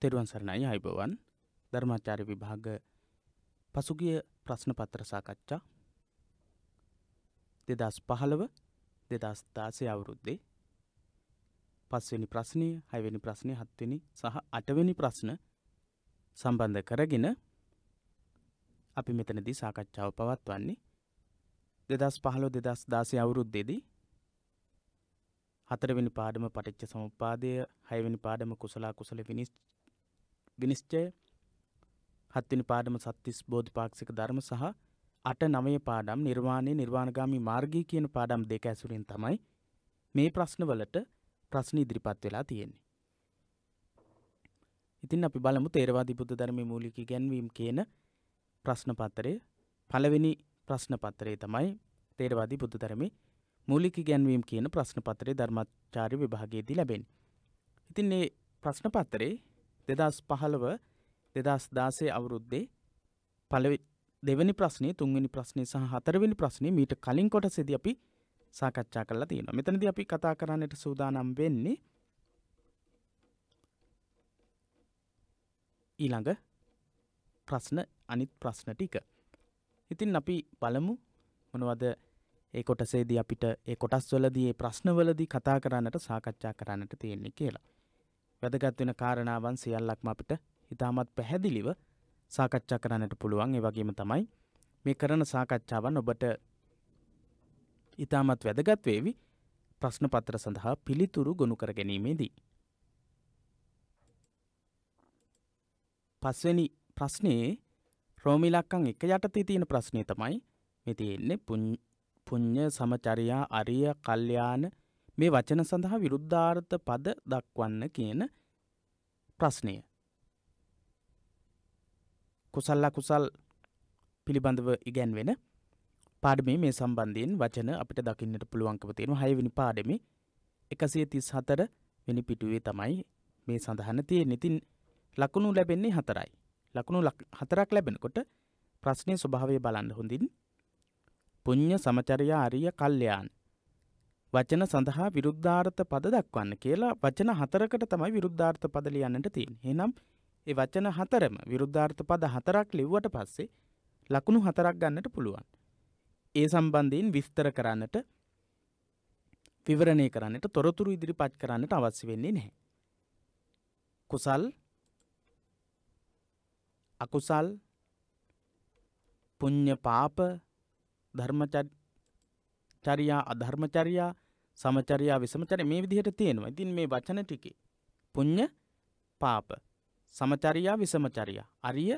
තෙරුවන් සරණයි අයිබවන් ධර්මාචාරය විභාග පසුගිය ප්‍රශ්න පත්‍ර සාකච්ඡා දෙදස් පහළව දෙදස් දාසය අවුරුද්දේ පස්වෙනි ප්‍රශ්නය හයවෙනි ප්‍රශ්නය හත්වෙනි සහ අටවෙනි ප්‍රශ්න සම්බන්ධ කරගෙන අපි මෙතනදී සාකච්ඡාව පවත්වන්නේ දෙදස් පහළො දෙදස් දාසය අවුරුද්දේදී හතරවෙනි පාඩම පටිච්ච සමුපාදය හයවෙනි පාඩම කුසලා කුසල විනිශ්ච විනිශ්චය හත්වනි පාඩම සත්තිස් බෝධි පාක්ෂික ධර්ම සහ අට නවය පාඩම් නිර්වාණය නිර්වාණගාමි මාර්ගී කියන පාඩම් දෙක ඇසුරින් තමයි මේ ප්‍රශ්නවලට ප්‍රශ්න ඉදිරිපත් වෙලා තියෙන්නේ. ඉතින් අපි බලමු තේරවාදී බුද්ධ ධර්මයේ මූලික ඉගැන්වීම් කියන ප්‍රශ්න පත්‍රය පළවෙනි ප්‍රශ්න පත්‍රය තමයි තේරවාදී බුද්ධ ධර්මයේ මූලික ඉගැන්වීම් කියන ප්‍රශ්න පත්‍රය ධර්මාචාර්ය විභාගයේදී ලැබෙන්නේ. ඉතින් මේ ප්‍රශ්න පත්‍රේ දෙදස් පහළව දෙදස් දාසේ අවුරුද්දේ පලවි දෙවැනි ප්‍රශ්නය තුන්වැනි ප්‍රශ්නය සහ හතරවෙනි ප්‍රශ්නය මීට කලින් කොට සිද අපි සාකච්ඡා කරලා තියෙන මෙතනද අපි කතා කරන්නට සූදානම් වෙන්නේ ඊළඟ ප්‍රශ්න අනිත් ප්‍රශ්න ටික ඉතින් අපි බලමු මොනවද ඒ කොටසේදී අපිට ඒ කොටස්වලදී ඒ ප්‍රශ්නවලදී කතා කරන්නට සාකච්ඡා කරන්නට තියෙන්නේ කියලා වැදගත් වෙන කාරණාවන් සියල්ලක්ම අපිට ඉතාමත් පැහැදිලිව සාකච්ඡා කරන්නට පුළුවන් ඒ වගේම තමයි මේ කරන සාකච්ඡාවන් ඔබට ඉතාමත් වැදගත් වේවි ප්‍රශ්න පත්‍ර සඳහා පිළිතුරු ගොනු කර ගැනීමේදී. පස්වෙනි ප්‍රශ්නයේ රෝමිලක්කං එක යටතේ තියෙන ප්‍රශ්නය තමයි මෙතියෙන්නේ පුං්ඥ සමචරයා අරිය කල්්‍යාන මේ වචන සඳහා විරුද්ධාර්ථ පද දක්වන්න කියන ප්‍රශ්නය. කුසල්ලා කුසල් පිළිබඳව ඉගැන්වෙන පාඩමේ මේ සම්බන්ධයෙන් වචන අපිට දකින්නට පුළුවන්කව තියෙන හයවෙනි පාඩමේ එකසිය තිස් හතර වෙනි පිටුවේ තමයි මේ සඳහන තියෙන ඉතින් ලකුණු ලැබෙන්නේ හතරයි. ලකුණු හතරක් ලැබෙනකොට ප්‍රශ්නය ස්වභාවය බලන්න හොඳින් පුං්ඥ සමචරයා අරිය කල්්‍යයාන් වචන සඳහා විරුද්ධාර්ථ පද දක්වන්න කියලා වචන හතරකට තමයි විරුද්ධාර්ථ පද ලියන්නට තියෙන් හෙනම් ඒ වචන හතරම විරුද්ධාර්ථ පද හතරක් ලිව්වට පස්සේ ලකුණු හතරක් ගන්නට පුළුවන්. ඒ සම්බන්ධයෙන් විස්තර කරන්නට විවරණය කරන්නට තොරතුරු ඉදිරිපත් කරන්නට අවශ්‍ය වෙන්නේ නැහැ. කුසල් අකුසල් පුං්ඥ පාප ධර්මචට් චරියා අධර්මචරියා සමචරියා විසමචරය මේ විදිහට තියෙනවා. ඉතින් මේ වචන ටිකේ පුඤ්ඤ පාප සමචරියා විසමචරියා අරිය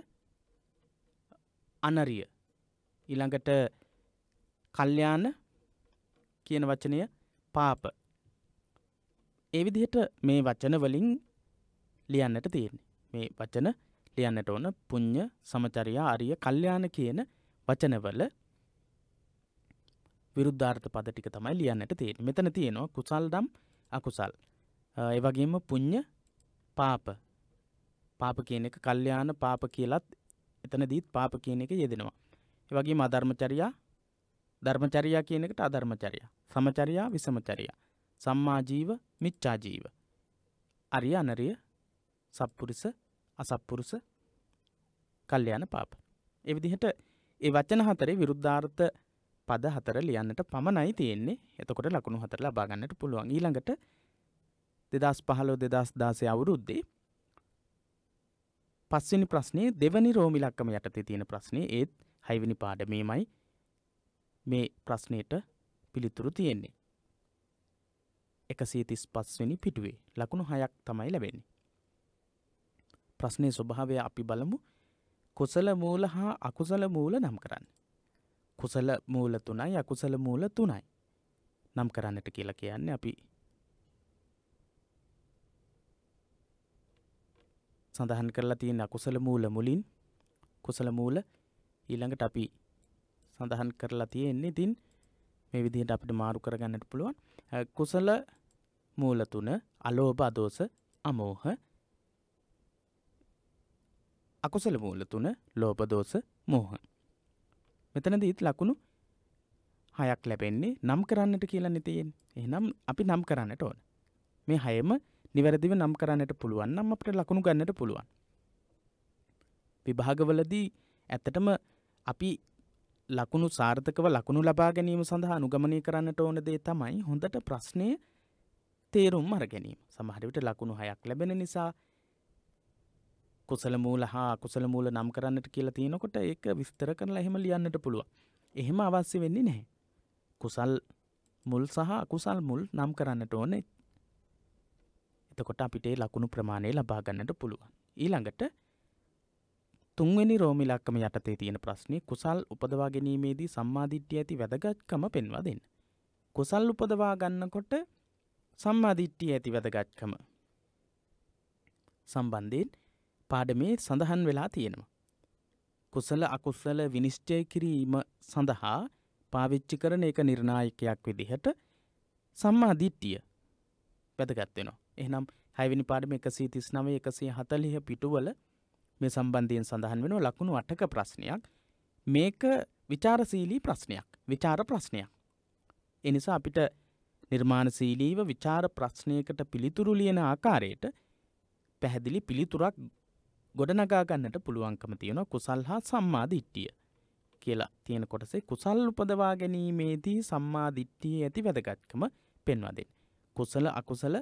අනරිය ඊළඟට කල්යාණ කියන වචනය පාප ඒ විදිහට මේ වචන වලින් ලියන්නට තියෙන්නේ. මේ වචන ලියන්නට ඕන පුඤ්ඤ සමචරියා අරිය කල්යාණ කියන වචනවල විරුද්ධාර්ථ පද ටික තමයි ලියන්නට තියෙන මෙතන තියෙනවා කුසල් දම් අකුසල් එවගේම පුං්ඥ පාප පාප කියන එක කල්්‍යයාන පාප කියලත් එතන දීත් පාප කියන එක යෙදෙනවා එවගේ අධර්මචරයා ධර්මචරයා කියන එකට අධර්මචරයා සමචරයා විසමචරයා සම්මාජීව මිච්චාජීව අරිය අනරිය සප්පුරිස අසප්පුරුස කල්්‍යයාන පාප එවිදිහට ඒ වචන හතරේ විරුද්ධාර්ථ පද හතර ලියන්නට පමණයි තියෙන්නේ එතකොට ලකුණු හතර ලබාගන්නට පුළුවන් ඊළඟට දෙදස් පහලෝ දෙදස් දාසය අවුරුද්දේ පස්වනි ප්‍රශ්නය දෙවනි රෝමි ලක්කම යටතේ තියෙන ප්‍රශ්නය ඒත් හයිවිනි පාඩමීමයි මේ ප්‍රශ්නයට පිළිතුරු තියෙන්නේ එකසේ තිස් පස්වනි පිටුවේ ලකුණු හයක් තමයි ලැබෙන්නේ ප්‍රශ්නය ස්වභාවය අපි බලමු කුසල මූල හා අකුසල මූල නම් කරන්න කුසල මූල තුනයි අකුසල මූල තුනයි නම් කරන්නට කියලා කියන්නේ අපි සඳහන් කරලා තියෙන අකුසල මූල මුලින් කුසල මූල ඊළඟට අපි සඳහන් කරලා තියෙන්නේ ඉතින් මේ විදිහට අපිට මාරු කරගන්නට පුළුවන් කුසල මූල තුන අලෝභ අදෝස අමෝහ අකුසල මූල තුන ලෝභ දෝස මෝහ මෙතනදීත් ලකුණු හයක් ලැබෙන්නේ නම් කරන්නට කියලා නිතියෙන් එහෙනම් අපි නම් කරන්නට ඕන මේ හයම නිවැරදිව නම් කරන්නට පුළුවන් නම් අපට ලකුණු ගන්නට පුළුවන් විභාගවලදී ඇත්තටම අපි ලකුණු සාර්ථකව ලකුණු ලබා ගැනීම සඳහා අනුගමනය කරන්නට ඕන දේ තමයි හොඳට ප්‍රශ්නය තේරුම් අර ගැනීම සමහරවිට ලකුණු හයක් ලැබෙන නිසා කුසල මූල හා කුසල මූල නම් කරන්නට කියලා තියෙනකොට ඒක විස්තර කරලා එහෙම ලියන්නට පුළුව. එහෙම අවශ්‍ය වෙන්නේ නැහැ. කුසල් මුල් සහ අකුසල් මුල් නම් කරන්නට ඕනේ. එතකොට අපිට ලකුණු ප්‍රමාණය ලබා ගන්නට පුළුවන්. ඊළඟට තුන්වෙනි රෝමි ලක්කම යටතේ තියෙන ප්‍රශ්නේ කුසල් උපදවා ගැනීමේදී සම්මාදිට්ඨිය ඇති වැදගත්කම පෙන්වා දෙන්න. කුසල් උපදවා ගන්නකොට සම්මාදිට්ඨිය ඇති වැදගත්කම සම්බන්ධයෙන් පාඩමේ සඳහන් වෙලා තියෙනවා. කුසල අකුසල විනිශ්චය කිරීම සඳහා පාවිච්චි කරන එක නිර්ණායකයක් විදිහට සම්මාධිට්ටිය පැදගත්වෙනවා. එහනම් හැවිනි පාඩම එකසී තිස් නව එකසේ හතලිහ පිටුවල මේ සම්බන්ධයෙන් සඳහන් වෙන ලකුණු අටක ප්‍රශ්නයක් මේක විචාරසීලී ප්‍රශ්නයක් විචාර ප්‍රශ්නයක්. එනිසා අපිට නිර්මාණශීලීව විචාර ප්‍රශ්නයකට පිළිතුරු ලියන ආකාරයට පැහැදිලි පිළිතුරක් ගොඩනගාගන්නට පුළුවන්කම තියෙන කුසල් හා සම්මාධිට්ටිය කියලා තියෙන කොටසේ කුසල් උපදවා ගැනීමේදී සම්මාධිට්ටිය ඇති වැදගත්කම පෙන්වදෙන්. කුසල අකුසල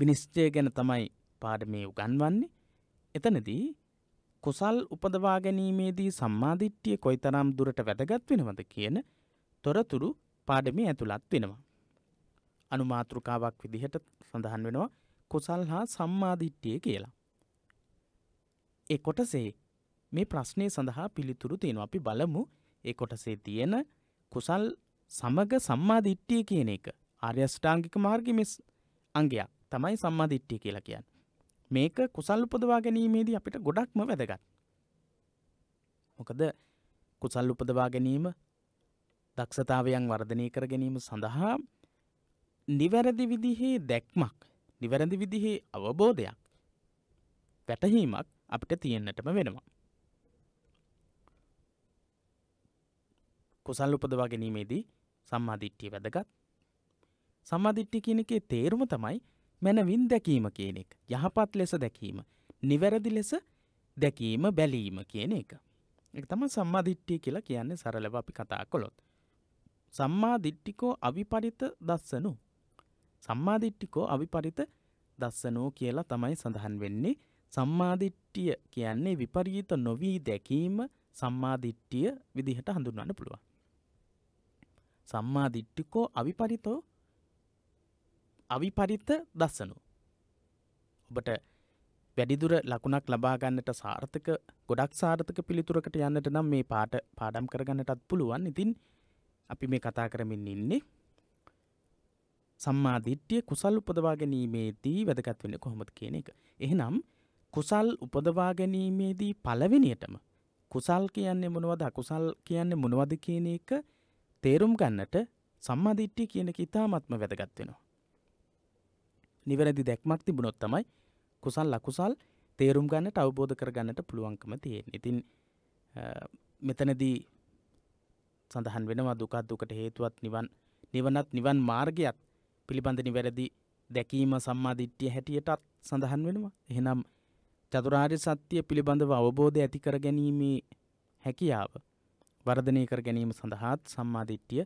විනිශ්චය ගැන තමයි පාඩමේ උගන්වන්නේ එතනදී කුසල් උපදවා ගැනීමේදී සම්මාධිට්ටිය කොයි තරම් දුරට වැදගත් වෙනවද කියන තොරතුරු පාඩමේ ඇතුළත් වෙනවා. අනුමාතෘකාවක් විදිහට සඳහන් වෙනවා කුසල් හා සම්මාධිට්ටිය කියලා. ඒ කොටසේ මේ ප්‍රශ්නය සඳහා පිළිතුරු තියෙන අපි බලමු ඒ කොටසේ තියෙන කුසල් සමග සම්මාධිට්ටිය කියන එක ආර්යෂ්ඨාංගික මාර්ගිමිස් අංගයක් තමයි සම්මාධිට්ටිය කියලා කියන්න. මේක කුසල් උපදවා ගැනීමේදී අපිට ගොඩක්ම වැදගත්. මොකද කුසල් උපදවා ගැනීම දක්ෂතාවයන් වර්ධනය කර ගැනීම සඳහා නිවැරදි විදිහේ දැක්මක් නිවැරදි විදිහේ අවබෝධයක් පැටහීමක් අපිට තියෙන්න්නටම වෙනවා. කුසල් උපදවා ගැනීමේදී සම්මාධිට්ටිය වැදගත් සම්මාධිට්ටි කියන එකේ තේරුම තමයි මැනවින් දැකීම කියන එක යහපත් ලෙස දැකීම නිවැරදි ලෙස දැකීම බැලීම කියන එක එක තම සම්මාධිට්ටිය කියලා කියන්නේ සරලව අපි කතා කොළොත් සම්මාධිට්ටිකෝ අවිපරිත දස්සනු සම්මාධිට්ටිකෝ අවිපරිත දස්සනෝ කියලා තමයි සඳහන් වෙන්නේ සම්මාදිට්ඨිය කියන්නේ විපරීත නොවී දැකීම සම්මාදිට්ඨිය විදිහට හඳුන්වන්න පුළුවන්. සම්මාදිට්ඨිකෝ අවිපරිතෝ අවිපරිත දස්සනෝ. ඔබට වැඩිදුර ලකුණක් ලබා ගන්නට සාර්ථක ගොඩක් සාර්ථක පිළිතුරකට යන්නට නම් මේ පාට පාඩම් කරගන්නටත් පුළුවන්. ඉතින් අපි මේ කතා කරමින් ඉන්නේ සම්මාධිට්්‍යය කුසල් උපදවා ගැනීමේදී වැදගත් වෙන කොහොමද කියන එක. එහෙනම් කුසල් උපදවා ගැනීමේදී පළවෙනියටම කුසල් කියන්නේ මොනවද අකුසල් කියන්නේ මොනවද කියන එක තේරුම් ගන්නට සම්මාධිට්ටි කියන එක ඉතාමත්ම වැදගත් වෙනවා. නිවැරදි දැක්මක් තිබුණොත් තමයි කුසල් අකුසල් තේරුම් ගන්නට අවබෝධ කරගන්නට පුළුවන්කම තියෙන. ඉතින් මෙතනදී සඳහන් වෙනවා දුකත් දුකට හේතුවත් නිවන් නිවනත් නිවන් මාර්ගයත් පිළිබඳ නිවැරදි දැකීම සම්මාධිට්ටිය හැටියටත් සඳහන් වෙනවා. එහෙනම් චතුරාර්ය සත්‍යය පිළිබඳව අවබෝධය ඇති කර ගැනීමේ හැකියාව වර්ධනය කර ගැනීම සඳහාත් සම්මාධිට්ටිය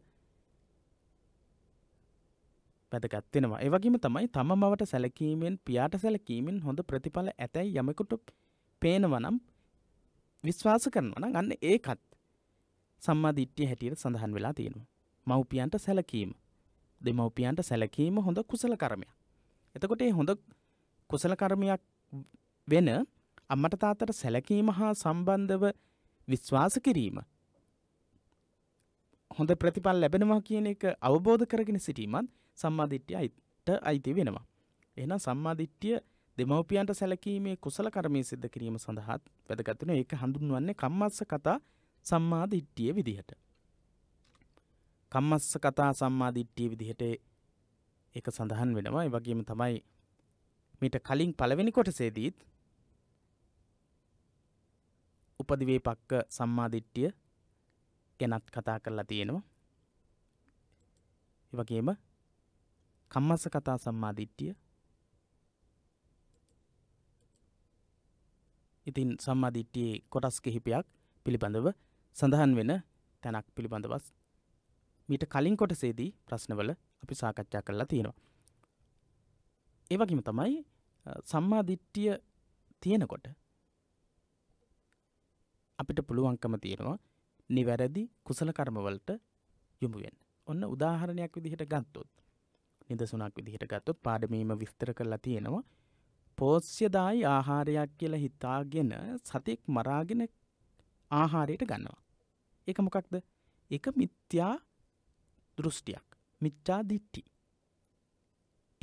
පැදගත්වෙනවා ඒවගේම තමයි තම මවට සැලකීමෙන් පියාට සැලකීමෙන් හොඳ ප්‍රතිඵල ඇතැයි යමකුට පේනවනම් විශ්වාස කරනවන ගන්න ඒකත් සම්මාධිට්්‍යය හැටියට සඳහන් වෙලා තියෙනවා මව්පියන්ට සැලකීම දෙමව්පියන්ට සැලකීම හොඳ කුසල කරමයක් එතකොට හොඳ කුසල කරමයක් වෙන අම්මට තාත්තට සැලකීම හා සම්බන්ධව විශ්වාස කිරීම හොඳ ප්‍රතිඵල ලැබෙනවා කියන එක අවබෝධ කරගෙන සිටීමත් සම්මාධිට්්‍යයට අයිති වෙනවා. එහනම් සම්මාධිට්්‍යිය දෙමවපියන්ට සැලකීමේ කුසල කරමය සිද්ධ කිරීම සඳහත් වැදගත්වෙන ඒක හඳුන්වන්නේ කම්මත්ස කතා සම්මාධිට්ටිය විදිහට. කම්මස්ස කතා සම්මාධිට්ටිය විදිහට එක සඳහන් වෙනවා වගේම තමයි මිට කලින් පළවෙනි කොටසේදීත් උපදිවේ පක්ක සම්මාධිට්ටිය ගැනත් කතා කරලා තියෙනවා. එවගේම කම්මස්ස කතා සම්මාධිට්ටිය ඉතින් සම්මාධිට්ටියේ කොටස් කිහිපයක් පිළිබඳව සඳහන් වෙන තැනක් පිළිබඳවස් මීට කලින් කොටසේදී ප්‍රශ්නවල අපි සාකච්ඡා කරලා තියෙනවා. ඒවගේම තමයි සම්මාධිට්ටිය තියෙනකොට අපිට පුළුවන්කම තියෙනවා නිවැරදි කුසල කර්මවලට යොමු වෙන්න. ඔන්න උදාහරණයක් විදිහට ගත්තොත් නිදසුනක් විදිහට ගත්තොත් පාඩමීම විස්තර කරලා තියෙනවා පෝස්්‍යදායි ආහාරයක් කියලා හිතාගෙන සතෙක් මරාගෙන ආහාරයට ගන්නවා. ඒක මොකක්ද එක මිත්‍යා දෘෂ්ටියක් මිච්චා දිට්ටි.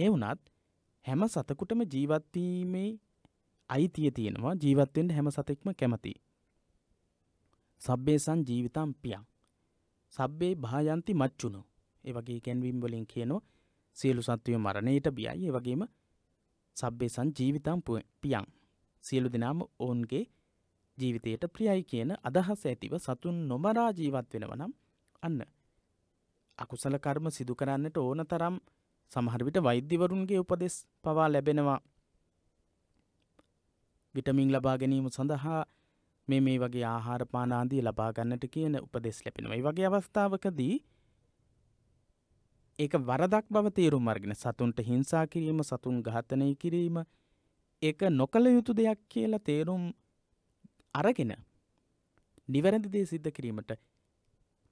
ඒ වනත් හැම සතකුටම ජීවත්වීමේ අයිතිය තියෙනවා ජීවත්වෙන්ට හැම සතෙක්ම කැමති. සබ්බේසං ජීවිතම් පියං. සබ්බේ භායන්ති මච්චුණු. ඒ වගේ කැන්වීම් වලින් කියනෝ සියලු සත්වය මරණයට බියයි. ඒ වගේම සබ්බේසං ජීවිතම් පියං. සියලු දෙනාම ඔවුන්ගේ ජීවිතයට ප්‍රියයි කියන අදහස ඇතිව සතුන් නොමරා ජීවත් වෙනවනම් අන්න. අකුසල කර්ම සිදු කරන්නට ඕන තරම් සමහර විට වෛද්‍යවරුන්ගේ උපදෙස් පවා ලැබෙනවා. විටමින් ලබා ගැනීම සඳහා මේ මේ වගේ ආහාර පානාදී ලබා ගන්නට කියන උපදෙස් ලැබෙනවා. ඒ වගේ අවස්ථාවකදී ඒක වරදක් බව තේරුම් අරගෙන සතුන්ට හිංසා කිරීම සතුන් ඝාතනය කිරීම ඒක නොකළ යුතු දෙයක් කියලා තේරුම් අරගෙන නිවැරදි දේ සිද්ධ කිරීමට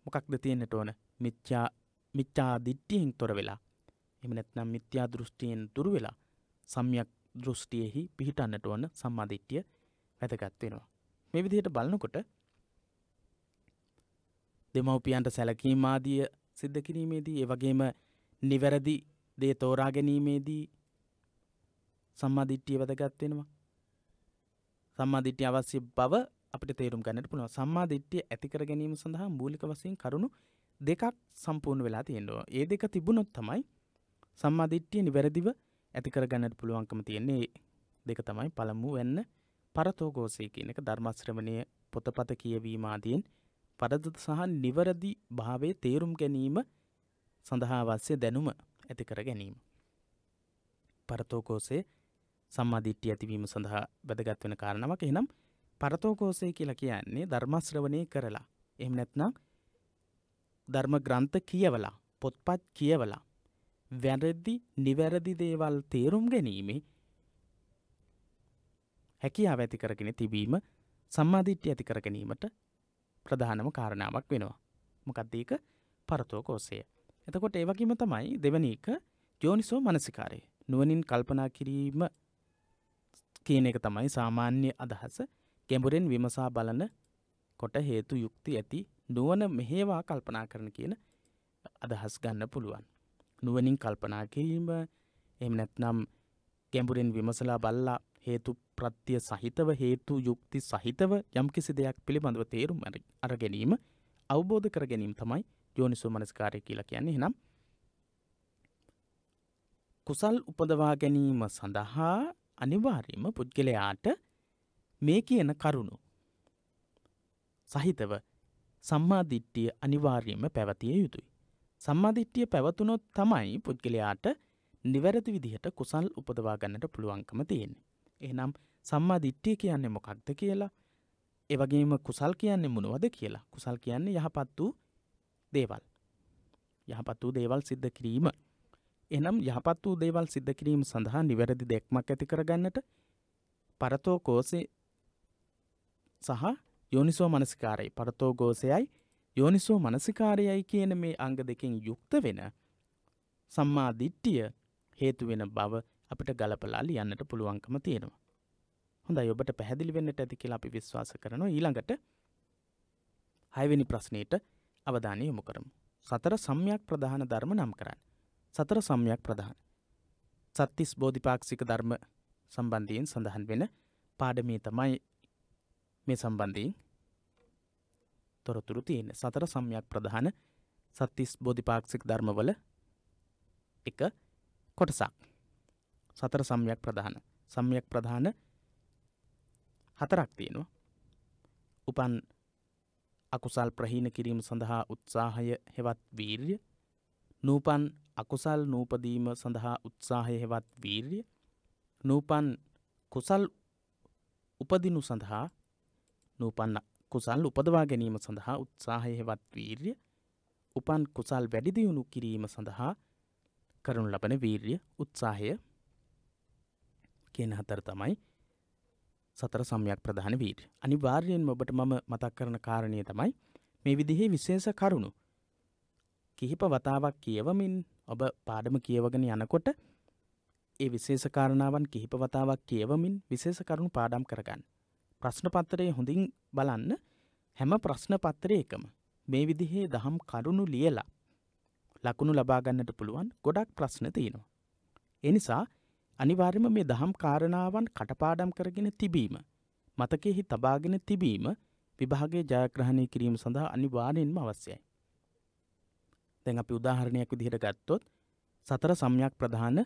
මොකක්ද තියෙන්නට ඕන මිච්චා මිච්චා දිට්ටියෙන් තොර වෙලා එම නැත්නම් මිත්‍යා දෘෂ්ටියෙන් දුර වෙලා සම්යක් දෘෂ්ටියෙහි පිහිටන්නට ඕන සම්මාධිට්ටිය වැදගත් වෙනවා. මේ විදිහට බලනකොට දෙමව්පියන්ට සැලකීම් ආදිය සිද්ධ කිරීමේදී ඒ වගේම නිවැරදි දේ තෝරා ගැනීමේදී සම්මා දිට්ඨිය වැදගත් වෙනවා. සම්මා දිට්ඨිය අවශ්‍ය බව අපිට තේරුම් ගන්නට පුළුවන්. සම්මා දිට්ඨිය ඇති කර ගැනීම සඳහා මූලික වශයෙන් කරුණු දෙකක් සම්පූර්ණ වෙලා තියෙනවා. ඒ දෙක තිබුණොත් තමයි සම්මා දිට්ඨිය නිවැරදිව ඇති කර ගන්නට පුළුවන්කම තියෙන්නේ. දෙක තමයි පළමුව වෙන්න පරතෝගෝසය කියන එක ධර්මශ්‍රමණය පොතපත කියවීමාදයෙන් පරදත සහ නිවරදි භාවය තේරුම් ගැනීම සඳහාවස්්‍ය දැනුම ඇති කර ගැනීම. පරතෝකෝසේ සම්මාධිට්්‍ය ඇතිවීම සඳහා වැදගත් වෙන කාරණමක් එනම් පරතෝකෝසේ කියලා කියන්නේ ධර්මශ්‍රවනය කරලා එම නැත්නම් ධර්ම ග්‍රන්ථ කියවලා පොත්පත් කියවලා වැරදි නිවැරදි දේවල් තේරුම් ගැනීමේ හැකියාව ඇති කරගෙන තිබීම සම්මාධිට්්‍ය ඇති කර ගැනීමට ප්‍රධානම කාරණාවක් වෙනවා. මොකක්දීක පරතෝක ඔස්සේ. එතකොට ඒවකිම තමයි දෙවනීක ජෝනිසෝ මනසිකාරය නුවනින් කල්පනා කිරීම කියන එක තමයි සාමාන්‍ය අදහස ගැඹුරෙන් විමසා බලන කොට හේතු යුක්ති ඇති නුවන මෙහේවා කල්පනා කරන කියන අදහස් ගන්න පුළුවන්. නුවනින් කල්පනා කිරීම එම නැත්නම් ගැඹුරෙන් විමසලා බල්ලා හේතු ප්‍රත්‍ය සහිතව හේතු යුක්ති සහිතව යම්කිසි දෙයක් පිළිබඳව තේරුම් අර ගැනීම අවබෝධ කර ගැනීම තමයි යෝනිසෝ මනස්කාරය කියලා කියන්නේ එහෙනම් කුසල් උපදවා ගැනීම සඳහා අනිවාර්යම පුද්ගලයාට මේ කියන කරුණු සහිතව සම්මාධිට්ටිය අනිවාර්යම පැවතිය යුතුයි. සම්මාධිට්ටිය පැවතුනොත් තමයි පුද්ගලයාට නිවැරදි විදිහට කුසල් උපදවා ගන්නට පුළුවන්කම තියෙන්නේ. එහෙනම් සම්මා දිට්ටිය කියන්නේ මොකක්ද කියලා එවගේම කුසල් කියන්නේ මොනවද කියලා කුසල් කියන්නේ යහපත් වූ දේවල් යහපත් වූ දේවල් සිද්ධ කිරීම එනම් යහපත් වූ දේවල් සිද්ධ කිරීම සඳහා නිවැරදි දෙක්මක් ඇති කරගන්නට පරතෝ කෝසේ සහ යෝනිසෝ මනසිකාරයි පරතෝ ගෝසයයි යෝනිසෝ මනසිකාරයයි කියන මේ අංග දෙකින් යුක්ත වෙන සම්මා දිට්ටිය හේතුවෙන බව අපිට ගලපලා ලියන්නට පුළුවන්කම තියෙනවා. හොඳයි ඔබට පැහැදිලි වෙන්නට ඇති කියලා අපි විශ්වාස කරනවා ඊළඟට හයවෙනි ප්‍රශ්නයට අවධානය යොමු කරමු. සතර සම්‍යක් ප්‍රධාන ධර්ම නම් කරන්න. සතර සම්‍යක් ප්‍රධාන. සත්තිස් බෝධිපාක්ෂික ධර්ම සම්බන්ධයෙන් සඳහන් වෙන පාඩමේ තමයි මේ සම්බන්ධයෙන් තොරතුරු තියෙන සතර සම්යක් ප්‍රධාන සත්තිස් බෝධිපාක්ෂික ධර්මවල එක කොටසක් සතර සම්යක් ප්‍රධාන සම්යක් ප්‍රධාන හතරක් තියෙනවා. උපන් අකුසල් ප්‍රහීන කිරීම සඳහා උත්සාහය හෙවත් වීර්ය නූපන් අකුසල් නූපදීම සඳහා උත්සාහය හෙවත් වීර්ය නූපන් කුසල් උපදිනු සඳහා නූපන්න කුසල් උපදවා ගැනීම සඳහා උත්සාහය හෙවත් වීර්ය උපන් කුසල් වැඩිදියුණු කිරීම සඳහා කරනු ලබන වීර්ය උත්සාහය කියන හතර තමයි සතර සම්යක් ප්‍රධාන වීට. අනිවාර්යෙන් ඔබට මම මතක් කරන කාරණය තමයි මේ විදිහේ විශේෂ කරුණු. කිහිප වතාවක් කියවමින් ඔබ පාඩම කියවගෙන යනකොට ඒ විශේෂ කාරණාවන් කිහිප වතාවක් කියවමින් විශේෂ කරුණු පාඩම් කරගන්න. ප්‍රශ්න පත්තරය හොඳින් බලන්න හැම ප්‍රශ්න පත්තරය එකම මේ විදිහේ දහම් කරුණු ලියලා ලකුණු ලබාගන්නට පුළුවන් ගොඩක් ප්‍රශ්න තියෙනවා. එනිසා අනිවාර්යම මේ දහම් කාරණාවන් කටපාඩම් කරගෙන තිබීම මතකෙහි තබාගෙන තිබීම විභාගයේ ජයග්‍රහණය කිරීම සඳහා අනිවාර්යෙන්ම අවශ්‍යයි. දැන් අපි උදාහරණයක් විදිහට ගත්තොත් සතර සම්‍යක් ප්‍රධාන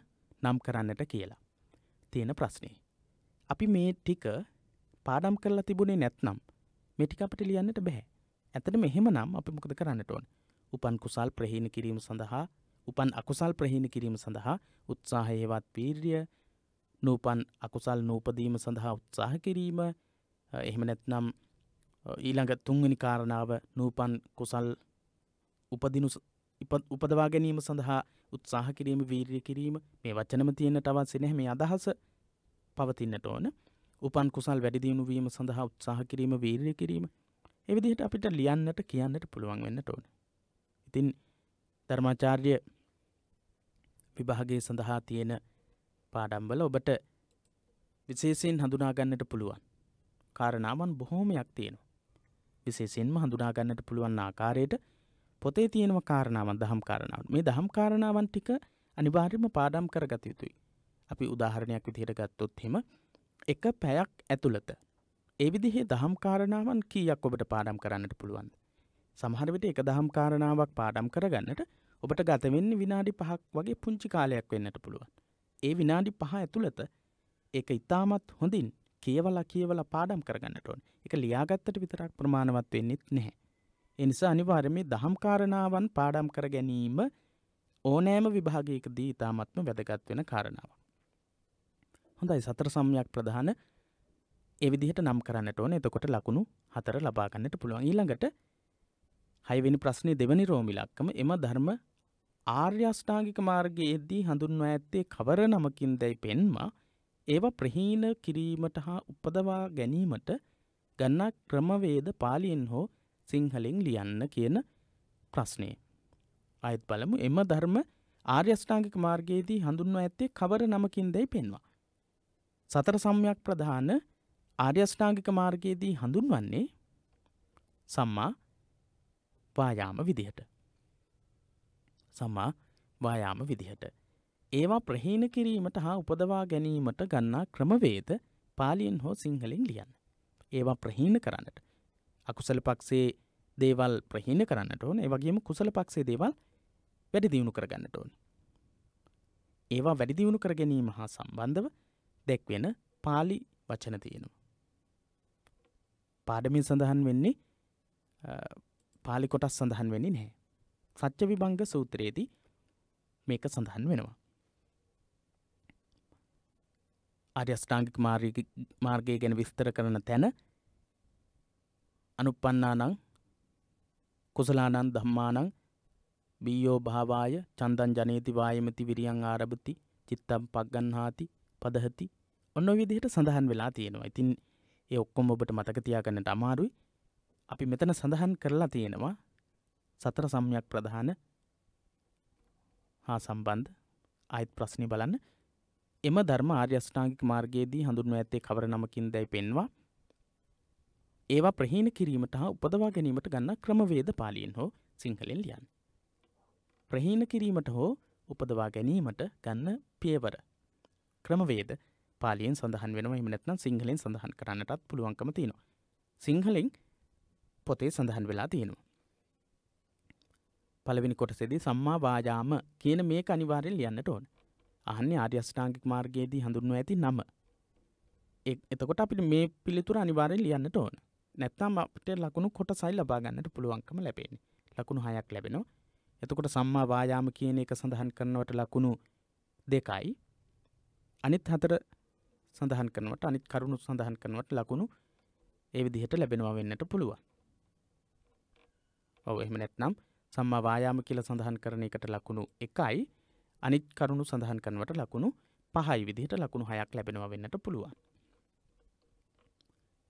නම් කරන්නට කියලා තියෙන ප්‍රශ්නේ. අපි මේ ටික පාඩම් කරලා තිබුණේ නැත්නම් මේ ටික අපිට ලියන්නට බෑ. ඇත්තටම එහෙමනම් අපි මොකද කරන්නට ඕන? උපන් කුසල් ප්‍රහීන කිරීම සඳහා උපන් අකුසල් ප්‍රහීණ කිරීම සඳහා උත්සාහ ඒවත් පීර්ිය නූපන් අකුසල් නූපදීම සඳහා උත්සාහ කිරීම එහෙම නැත්නම් ඊළඟ තුන්වනි කාරණාව නූපන් කුසල් උපදිනු උපදවා ගැනීම සඳහා උත්සාහ කිරීම වීර්ය කිරීම මේ වචනම තියෙන තවත් නැහැ මේ අදහස පවතින්නට ඕන උපන් කුසල් වැඩිදියුණු වීම සඳහා උත්සාහ කිරීම වීර්ය කිරීම එවිදිහට අපිට ලියන්නට කියන්නට පුළුවන් වෙන්නට ඕන ඉතින් ධර්මාචාර්ය විභාගය සඳහා තියෙන පාඩම්වල ඔබට විශේෂයෙන් හඳුනාගන්නට පුළුවන් කාරණාවන් බොහෝමයක් තියෙනවා විශේෂයෙන්ම හඳුනාගන්නට පුළුවන් ආකාරයට පොතේ තියෙනව කාරණාවන් දහම් කාරණාවන් මේ දහම් කාරණාවන් ටික අනිවාර්යම පාඩම් කරගත යුතුයි අපි උදාහරණයක් විදිහට ගත්තොත් එහෙම එක පැයක් ඇතුළත ඒ විදිහේ දහම් කාරණාවන් කීයක් ඔබට පාඩම් කරන්නට පුළුවන් සමහර විට එක දහම් කාරණාවක් පාඩම් කරගන්නට ඔබට ගතවෙන්න විනාඩි පහක් වගේ පුංචි කාලයක් වෙන්නට පුළුවන්. ඒ විනාඩි පහ ඇතුළත ඒක ඉතාමත් හොඳින් කියවලා කියවල පාඩම් කරගන්නට ඕන එක ලියාගත්තට විතරක් ප්‍රමාණවත් වෙන්නෙත් නැහැ. එනිසා අනිවාර්ය මේ දහම්කාරණාවන් පාඩම් කර ගැනීම ඕනෑම විභාගයකදී ඉතාමත්ම වැදගත් වෙන කාරණාව. හොඳයි සතර සම්යක් ප්‍රධාන එවිදිහට නම් කරන්නට ඕන එතකොට ලකුණු හතර ලබාගන්නට පුළුවන් ඊළඟට හයවෙනි ප්‍රශ්නය දෙවනි රෝමිලක්කම එම ධර්ම ආර්යෂ්ඨාගික මාර්ගයේදී හඳුන්වා ඇත්තේ කවර නමකින් දැයි පෙන්වා ඒවා ප්‍රහීන කිරීමට හා උපදවා ගැනීමට ගන්නා ක්‍රමවේද පාලියෙන් හෝ සිංහලෙන් ලියන්න කියන ප්‍රශ්නය. අයත් බලමු එම ධර්ම ආර්යෂ්ඨාගික මාර්ගයේදී හඳුන්වා ඇත්තේ කවර නමකින් දැයි පෙන්වා. සතර සම්යක් ප්‍රධාන ආර්යෂ්ඨාගික මාර්ගයේදී හඳුන්වන්නේ සම්මා වායාම විදිහට. සම්මා වායාම විදිහට. ඒවා ප්‍රහීන කිරීමට හා උපදවා ගැනීමට ගන්නා ක්‍රමවේද පාලියෙන් හෝ සිංහලින් ලියන්න. ඒවා ප්‍රහීන කරන්නට. අකුසල පක්ෂේ දේවල් ප්‍රහීන කරන්නට ඕන ඒවගේම කුසල පක්ෂේ දේවල් වැඩි දියුණු කරගන්නට ඕනි. ඒවා වැඩි දියුණු කර ගැනීම හා සම්බන්ධව දැක්වෙන පාලි වචන තියෙනවා. පාඩමින් සඳහන් වෙන්නේ පාලි කොටස් සඳහන් වෙන්නේ නැහැ. සත්‍ය විභංග සූත්‍රයේදී මේක සඳහන් වෙනවා. ආර්ය අෂ්ටාංගික මාර්ගය ගැන විස්තර කරන තැන අනුප්පන්නානං කුසලානං ධම්මානං බීයෝ භාවාය චන්දන් ජනේති වායමති විරියං ආරභති චිත්තම් පග්ගන්හාති පදහති ඔන්න ඔය විදිහට සඳහන් වෙලා තියෙනවා. ඉතින් ඒ ඔක්කොම ඔබට මතක තියාගන්නට අමාරුයි. අපි මෙතන සඳහන් කරලා තියෙනවා සතර සම්යක් ප්‍රධාන හා සම්බන්ධ අයිත් ප්‍රශ්නි බලන්න එම ධර්ම ආර්යෂ්ඨාංගික මාර්ගයේදී හඳුන්ව ඇත්තේ කවර නමකින් දැයි පෙන්වා ඒවා ප්‍රහීන කිරීමට හා උපදවා ගැනීමට ගන්න ක්‍රමවේද පාලියෙන් හෝ සිංහලෙන් ලියන්. ප්‍රහීන කිරීමට හෝ උපදවා ගැනීමට ගන්න පියවර ක්‍රමවේද පාලියෙන් සඳහන් වෙනවා එම නැත්නම් සිංහලෙන් සඳහන් කරන්නටත් පුළුවන්කම තියෙනවා. සිංහලෙන් පොතේ සඳහන් වෙලා තියෙනවා. පළවෙනි කොටසෙදී සම්මා වායාම කියන මේ අනිවාර්යෙන් ලියන්නට ඕන. අහන්නේ ආර්ය අෂ්ටාංගික මාර්ගයේදී හඳුන්වන ඇති නම. එතකොට අපිට මේ පිළිතුර අනිවාර්යෙන් ලියන්නට ඕන. නැත්තම් අපිට ලකුණු කොටසයි ලබා ගන්නට පුළුවන්කම ලැබෙන්නේ. ලකුණු 6ක් ලැබෙනවා. එතකොට සම්මා වායාම කියන එක සඳහන් කරනවට ලකුණු දෙකයි. අනිත් හතර සඳහන් කරනවට අනිත් කරුණු සඳහන් කරනවට ලකුණු ඒ විදිහට ලැබෙනවා වෙන්නට පුළුවන්. ඔව එහෙම නැත්නම් සම්මා වායාම කියලා සඳහන් කරන එකට ලකුණු එකයි අනිත් කරුණු සඳහන් කරනවට ලකුණු පහයි විදිහට ලකුණු හයක් ලැබෙනවා වෙන්නට පුළුවන්.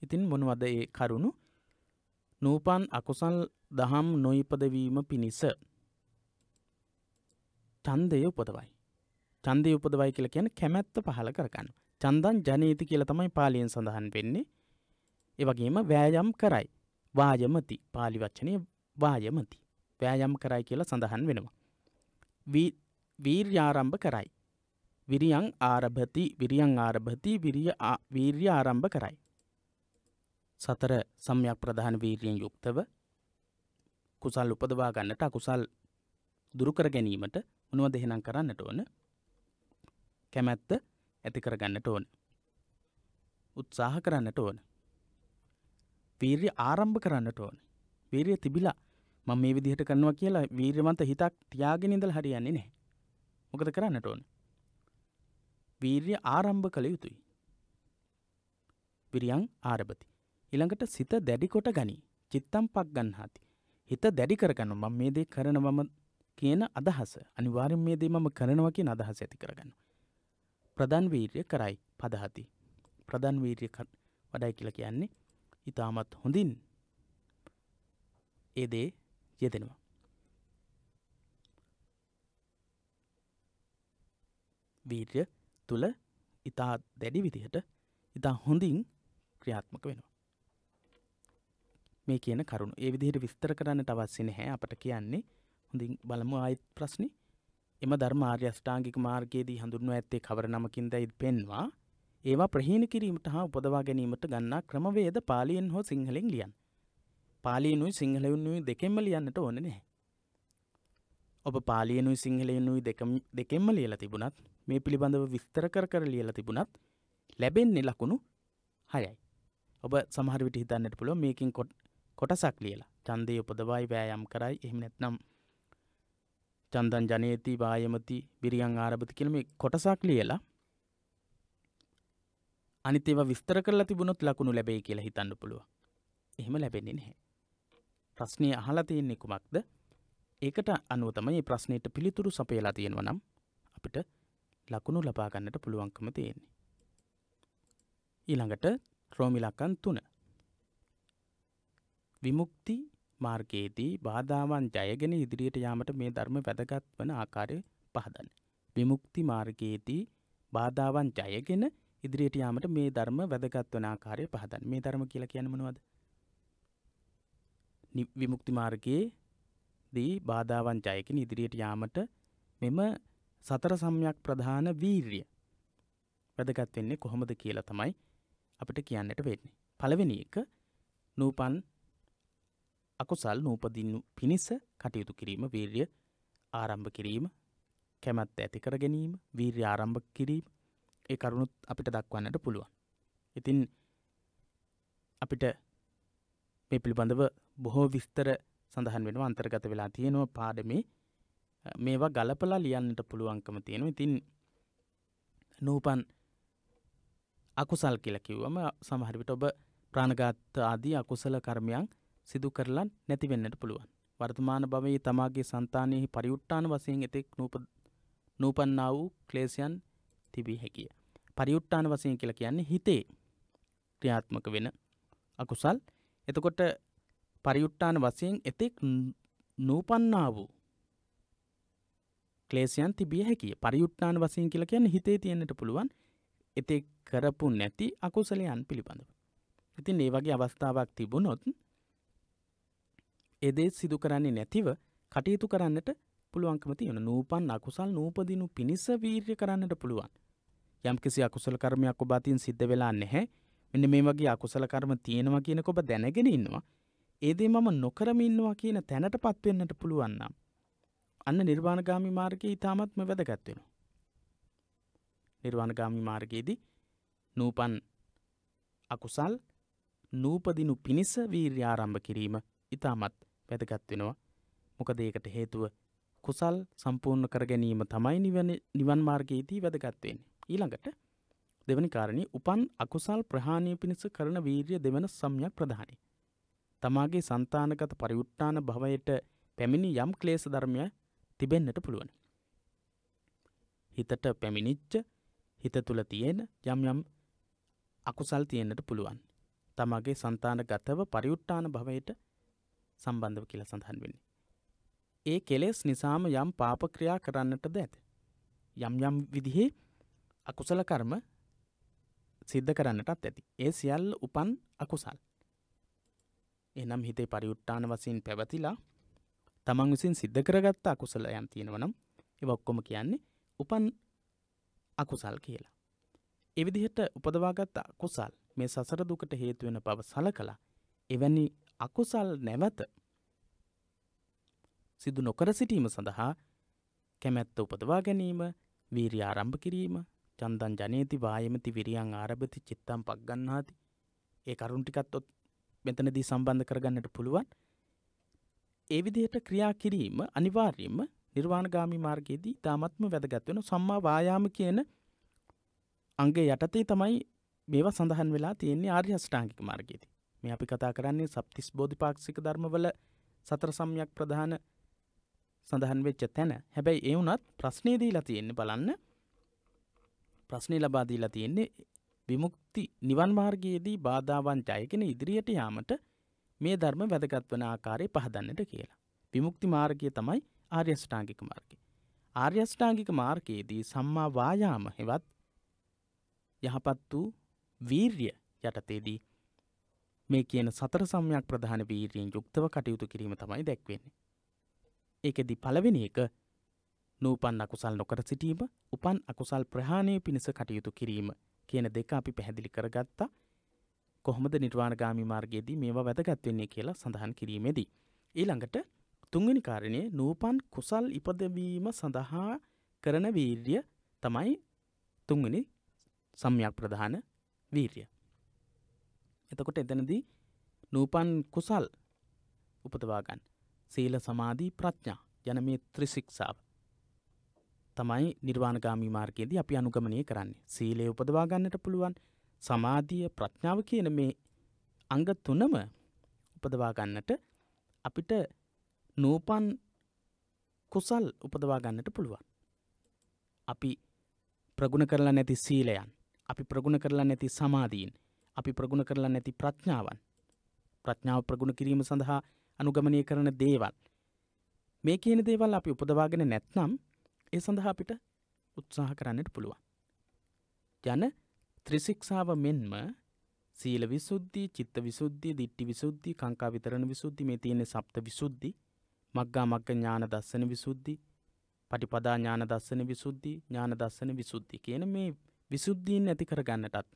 ඉතින් මොනවද ඒ කරුණු නූපන් අකුසල් දහම් නොයිපදවීම පිණිස චන්දය උපදවයි. චන්දය උපදවයි කියලා කියන කැමැත්ත පහළ කරගන්න. චන්දන් ජනීති කියල තමයි පාලියෙන් සඳහන් වෙන්නේ. ඒවගේම වෑයම් කරයි. වායමති පාලි වච්චනය වායමති. වෑයම් කරයි කියලා සඳහන් වෙනවා. වීර්යාරම්භ කරයි. විරියං ආරභති විරියං ආරභති වීර්ය ආරම්භ කරයි. සතර සම්යක් ප්‍රධාන වීරියෙන් යුක්තව කුසල් උපදවා ගන්නට අකුසල් දුරුකර ගැනීමට මොනුව දෙහෙනම් කරන්නට ඕන කැමැත්ත ඇති කරගන්නට ඕන. උත්සාහ කරන්නට ඕන. වීර්ය ආරම්භ කරන්නට ඕන. වීරිය තිබිලා මම මේ විදිහට කරනවා කියලා වීර්යවන්ත හිතක් තියාගෙන ඉඳලා හරියන්නේ නැහැ. මොකද කරන්නට ඕන? වීර්ය ආරම්භ කළ යුතුයි. විරියං ආරභති. ඊළඟට සිත දැඩි කොට ගනි. චිත්තම් පක් ගන්නාති. හිත දැඩි කරගන්නවා. මම මේ දේ කරනවා මම කියන අදහස. අනිවාර්යෙන් මේ දේ මම කරනවා කියන අදහස ඇති කරගන්නවා. ප්‍රධාන වීර්ය කරයි. පදහති. ප්‍රධාන වීර්ය වඩයි කියලා කියන්නේ ඊටමත් හොඳින් ඒ දේ යෙදෙනවා. වීර්ය තුළ ඉතා දැඩි විදිහට ඉතා හොඳින් ක්‍රියාත්මක වෙනවා. මේ කියන කරුණු ඒ විදිහට විස්තර කරන්න තවස්සි නැහැ අපට කියන්නේ හොඳින් බලමු ආයත් ප්‍රශ්නි එම ධර්මාර්ය ෂ්ඨාංගික මාර්ගයේදී හඳුන්ව ඇත්තේ කවර නමකින්දයිත් පෙන්වා ඒවා ප්‍රහීණ කිරීමට හා උපදවා ගැනීමට ගන්නා ක්‍රමවේද පාලියෙන් හෝ සිංහලෙන් ලියන් පාලියනුයි සිංහලයුන්නුයි දෙකෙන්ම ලියන්නට ඕන නැහැ. ඔබ පාලියනුයි සිංහලයනුයි දෙකෙන්ම ලියලා තිබුණත් මේ පිළිබඳව විස්තර කර කර ලියලා තිබුණත් ලැබෙන්නේ ලකුණු හයයි. ඔබ සමහරවිට හිතන්නට පුළුව මේකින් කොට් කොටසක් ලියලා චන්දය උපදවයි වෑයම් කරයි එහෙම නැත්නම් චන්දන් ජනේති වායමති බිරියන් ආරභති කියලම කොටසක් ලියලා අනිතේව විස්තර කරලා තිබුණොත් ලකුණු ලැබෙයි කියලා හිතන්න පුළුව. එහෙම ලැබෙන්නේ නැහැ. ප්‍රශ්නය අහලා තියෙන්නේ කුමක්ද ඒකට අනුව තමයි ප්‍රශ්නයට පිළිතුරු සපයලා තියෙනව නම් අපිට ලකුණු ලබාගන්නට පුළුවන්කම තියෙන්නේ. ඊළඟට ත්‍රෝමිලකන් තුන. විමුක්ති මාර්ගයේදී බාධාවන් ජයගෙන ඉදිරියට යාමට මේ ධර්ම වැදගත් වන ආකාරය පහදන්න. විමුක්ති මාර්ගයේදී බාධාවන් ජයගෙන ඉදිරියට යාමට මේ ධර්ම වැදගත් වන ආකාරය පහදන්න. මේ ධර්ම කියලා කියන්නේ මොනවද? විමුක්ති මාර්ගයේ දී බාධාවන් ජයකින් ඉදිරියට යාමට මෙම සතර සම්යක් ප්‍රධාන වීර්ය වැදගත් වෙන්නේ කොහොමද කියලා තමයි අපිට කියන්නට වෙන්නේ. පළවෙනි එක නූපන් අකුසල් නූපදින් පිණිස කටයුතු කිරීම වීර්ය ආරම්භ කිරීම කැමැත්ත ඇති කර ගැනීම වීර්ය ආරම්භ කිරීම ඒ කරුණුත් අපිට දක්වන්නට පුළුවන්. ඉතින් අපිට මේ පිළිබඳව බොහෝ විස්තර සඳහන් වෙන අන්තර්ගත වෙලා තියෙනවා පාඩමේ මේවා ගලපලා ලියන්නට පුළුවන්කම තියෙනවා ඉතින් නූපන් අකුසල් කියලා කිව්වම සමහරවිට ඔබ ප්‍රාණගාත්ත ආදී අකුසල කර්මයන් සිදු කරලන් නැතිවෙන්නට පුළුවන් වර්තමාන භවයේ තමාගේ సంతානෙහි පරිඋට්ටාන වශයෙන් එතෙක් නූපන්නා වූ ක්ලේශයන් තිබී හැකිය. පරිඋට්ටාන වශයෙන් කියලා කියන්නේ හිතේ ක්‍රියාත්මක වෙන අකුසල්. එතකොට පරියුට්ටාන වසයෙන් එතෙක් නූපන්නා වූ ක්ලේසියන් තිබිය හැකි පරියුට්ටාන වසයෙන් කියල කියන්න හිතේ තියෙන්නට පුළුවන් එතෙක් කරපු නැති අකුසලයන් පිළිබඳව. ඉතින් ඒ වගේ අවස්ථාවක් තිබුණොත් එදේ සිදු කරන්නේ නැතිව කටයුතු කරන්නට පුළුවන්කම තියෙන නූපන් අකුසල් නූපදිනු පිණිස වීර්ය කරන්නට පුළුවන්. යම්කිසි අකුසල කර්මයක් ඔබාතින් සිද්ධ වෙලා නැහැ මෙන්න මේ වගේ අකුසල කර්ම තියෙනවා කියනක ඔබ දැනගෙන ඉන්නවා ඒදේ මම නොකරමින්නවා කියන තැනට පත්වෙන්නට පුළුවන්නම්. අන්න නිර්වාණගාමි මාර්ගයේ ඉතාමත්ම වැදගත්වෙන. නිර්වාණගාමි මාර්ගයේදී නූපන් අකුසල් නූපදිනු පිණිස වීර්්‍යාරම්භ කිරීම ඉතාමත් වැදගත්වෙනවා මොකද ඒකට හේතුව කුසල් සම්පූර්ණ කර ගැනීම තමයි නිවන් මාර්ගයේදී වැදගත්වෙන්. ඊළඟට දෙවනි කාරණි උපන් අකුසල් ප්‍රහාණය පිණිස කරන වීර්ය දෙවන සම්යක් ප්‍රධානී. තමාගේ సంతානගත පරිඋත්ථාන භවයට පැමිණි යම් ක්ලේශ ධර්මය තිබෙන්නට පුළුවන්. හිතට පැමිණිච්ච හිත තුල තියෙන යම් යම් අකුසල් තියෙන්නට පුළුවන්. තමාගේ సంతානගතව පරිඋත්ථාන භවයට සම්බන්ධව කියලා සඳහන් වෙන්නේ. ඒ කෙලෙස් නිසාම යම් පාප ක්‍රියා කරන්නටද ඇත. යම් යම් විදිහේ අකුසල කර්ම සිද්ධ කරන්නටත් ඇති. ඒ සියල්ල උපන් අකුසල්. එනම් හිතේ පරිුට්ටාන වසින් පැවතිලා තමන් විසින් සිද්ධ කරගත්තා අකුසල යම් තියෙනවනම් එ ඔක්කොම කියන්නේ උපන් අකුසල් කියලා. එවිදිහට උපදවාගත්තා කුසල් මේ සසර දුකට හේතුවෙන බව සල කළ එවැනි අකුසල් නැවත සිදු නොකර සිටීම සඳහා කැමැත්ත උපදවා ගැනීම වීරි ආරම්භ කිරීම චන්දන් ජනේති වායමති විරියන් ආරභති චිත්තම් පක්ගන්නාති ඒ කරුන්ටිකත් ඔත් මෙතනදී සම්බන්ධ කරගන්නට පුළුවන්. ඒ විදිහට ක්‍රියා කිරීම අනිවාර්යයෙන්ම නිර්වාණගාමි මාර්ගයේදී තාමත්ම වැදගත් වෙන සම්මා වායාම කියන අංගය යටතේ තමයි මේවා සඳහන් වෙලා තියෙන්නේ ආර්ය අෂ්ටාංගික මාර්ගයේදී. මේ අපි කතා කරන්නේ සප්තිස් බෝධිපාක්ෂික ධර්මවල සතර සම්‍යක් ප්‍රධාන සඳහන් වෙච්ච තැන. හැබැයි ඒ වුණත් ප්‍රශ්නේ දීලා තියෙන්නේ බලන්න. ප්‍රශ්නේ ලබා දීලා තියෙන්නේ විමුක්ති ඇති නිවන් මාර්ගයේදී බාධාවන් ජයගෙන ඉදිරියට යාමට මේ ධර්ම වැදගත් වන ආකාරය පහදන්නට කියලා. විමුක්ති මාර්ගය තමයි ආර්යෂ්ඨාංගික මාර්ගය. ආර්යෂ්ඨාංගික මාර්ගයේදී සම්මා වායාම හෙවත් යහපත් වූ වීර්ය යටතේදී මේ කියන සතර සම්යක් ප්‍රධාන වීරයෙන් යුක්තව කටයුතු කිරීම තමයි දැක්වෙන්නේ. ඒකෙදි පළවෙනි එක නූපන් අකුසල් නොකර සිටීම උපන් අකුසල් ප්‍රහාණය පිණිස කටයුතු කිරීම කියන දෙක අපි පැහැදිලි කරගත්තා කොහොමද නිර්වාණගාමි මාර්ගයේදී මේවා වැදගත් වෙන්නේ කියලා සඳහන් කිරීමේදී. ඊළඟට තුන්වෙනි කාරණය නූපන් කුසල් ඉපදවීම සඳහා කරන වීර්ය තමයි තුන්වෙනි සම්යක් ප්‍රධාන වීර්ය. එතකොට එතනදී නූපන් කුසල් උපදවා ගන්න. සීල සමාධි ප්‍රඥා යන මේ ත්‍රිශික්ෂාව. තමයි නිර්වාණගාමී මාර්ගයේදී අපි අනුගමනය කරන්නේ. සීලය උපදවා ගන්නට පුළුවන්. සමාධිය, ප්‍රඥාව කියන මේ අංග තුනම උපදවා ගන්නට අපිට නූපන් කුසල් උපදවා ගන්නට පුළුවන්. අපි ප්‍රගුණ කරලා නැති සීලයන්, අපි ප්‍රගුණ කරලා නැති සමාධීන්, අපි ප්‍රගුණ කරලා නැති ප්‍රඥාවන්, ප්‍රඥාව ප්‍රගුණ කිරීම සඳහා අනුගමනය කරන දේවල්. මේ කියන දේවල් අපි උපදවාගෙන නැත්නම් ඒ සඳහා අපිට උත්සාහ කරන්නට පුළුවන්. යන ත්‍රිසික්ෂාව මෙන්ම සීල විසුද්ධි චිත්ත විසුද්ධි දිට්ටි විසුද්ධි කංකා විතරණ විසුද්ධි මේ තියෙන සප්ත විසුද්ධි මග්ගා මග්ග ඥාන දස්සන විසුද්ධි පටිපදා ඥාන දස්සන විසුද්ධි ඥාන දස්සන විසුද්ධි කියන මේ විසුද්ධීන් ඇති කරගන්නටත්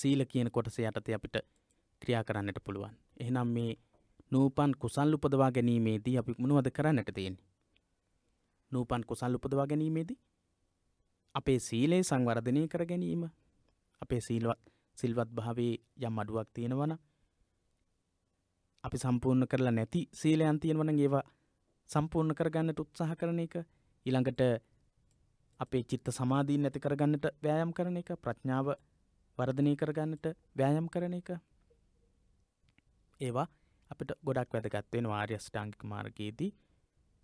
සීල කියන කොටස යටතේ අපිට ක්‍රියා කරන්නට පුළුවන්. එහෙනම් මේ නූපන් කුසල් උපදවා ගැනීමේදී අපි මොනවද කරන්නට තියෙන්නේ? නූපන් කුසල් උපදවා ගැනීමේදී අපේ සීලේ සංවර්ධනය කර ගැනීම අපේ සීලවත් සිල්වත් භාවේ යම් අඩුවක් තියෙනවන අපි සම්පූර්ණ කරලා නැති සීලයන් තියෙනවන ඒවා සම්පූර්ණ කරගන්නට උත්සාහ කරන එක ඊළඟට අපේ චිත්ත සමාධීන් නැති කරගන්නට වෑයම් කරන එක ප්‍රඥාව වර්ධනය කරගන්නට වෑයම් කරන එක ඒවා අපිට ගොඩක් වැදගත්වෙන ආර්ය ෂ්ටාංගික මාර්ගයේදී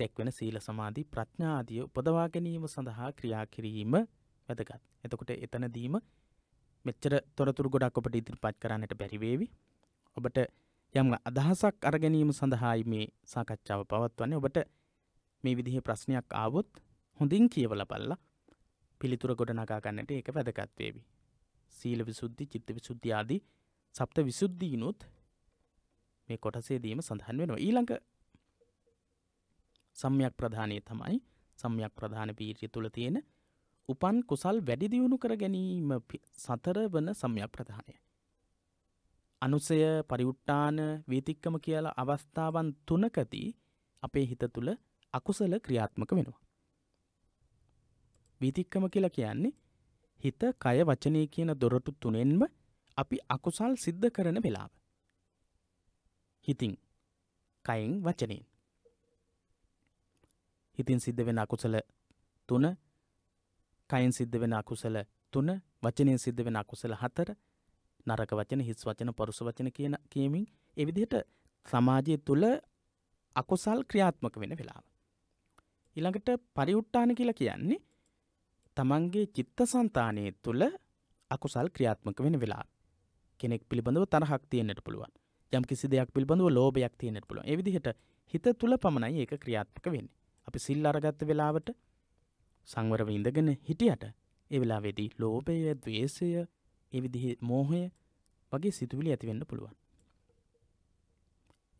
එක්වන සීල සමාධී ප්‍රඥාදිය උපදවා ගැනීම සඳහා ක්‍රියා කිරීම වැදගත්. එතකොට එතනදීම මෙච්චර තොරතුරු ගොඩක් ඔබට ඉදිරිපත් කරන්නට බැරිවේවි. ඔබට යම් අදහසක් අරගැනීම සඳහායි මේ සාකච්ඡාව පවත්වන්නේ ඔබට මේ විදිහ ප්‍රශ්නයක් ආවොත් හොඳින් කියවල බල්ලා පිළිතුර ගොඩ නගාගන්නට ඒක වැදගත්වේවි. සීල විසුද්ධි චිත්ත විසුද්ධියාදී සප්ත විසුද්ධීනුත් මේ කොටසේදීම සඳහන් වෙනවා ඊළඟ සම්යක් ප්‍රධානය තමයි සම්යක් ප්‍රධාන පීරිය තුළ තියෙන උපන් කුසල් වැඩිදියුණු කර ගැනීම සතර වන සම්යක් ප්‍රධානය. අනුසය පරිවුට්ටාන වීතික්කම කියලා අවස්ථාවන් තුනකති අපේ හිත තුළ අකුසල ක්‍රියාත්මක වෙනවා. වීතික්කම කියලා කියන්නේ හිත කය වචනය කියන දොරටු තුනෙන්ම අපි අකුසල් සිද්ධ කරන වෙලාව. හිතින් කයින් වචනයෙන් හිතින් සිද්ධ වෙන අකුසල තුන කයින් සිද්ධ වෙන අකුසල තුන වචනයෙන් සිද්ධ වෙන අකුසල හතර නරක වචන හිස් වචන පරුස වචන කියන කියමින් එවිදිහට සමාජය තුළ අකුසල් ක්‍රියාත්මක වෙන වෙලාව. ඉළඟට පරිඋට්ටාන කියලා කියන්නේ තමන්ගේ චිත්ත සන්තානය තුළ අකුසල් ක්‍රියාත්මක වෙන වෙලා කෙනෙක් පිළිබඳව තරහක් තියන්නට පුළුවන් යම් කිසි දෙයක් පිළිබඳව ලෝභයක් තියන්නට පුළුවන් ඒ විදිහට හිත තුළ පමණයි ඒක ක්‍රියාත්මක වෙන්නේ අපි සිල් අරගත්ත වෙලාවට සංවරව ඉඳගෙන හිටියට ඒ වෙලා වෙදී ලෝපය දවේශය එවිදිහ මෝහය වගේ සිතුවිලි ඇතිවෙන්න පුළුවන්.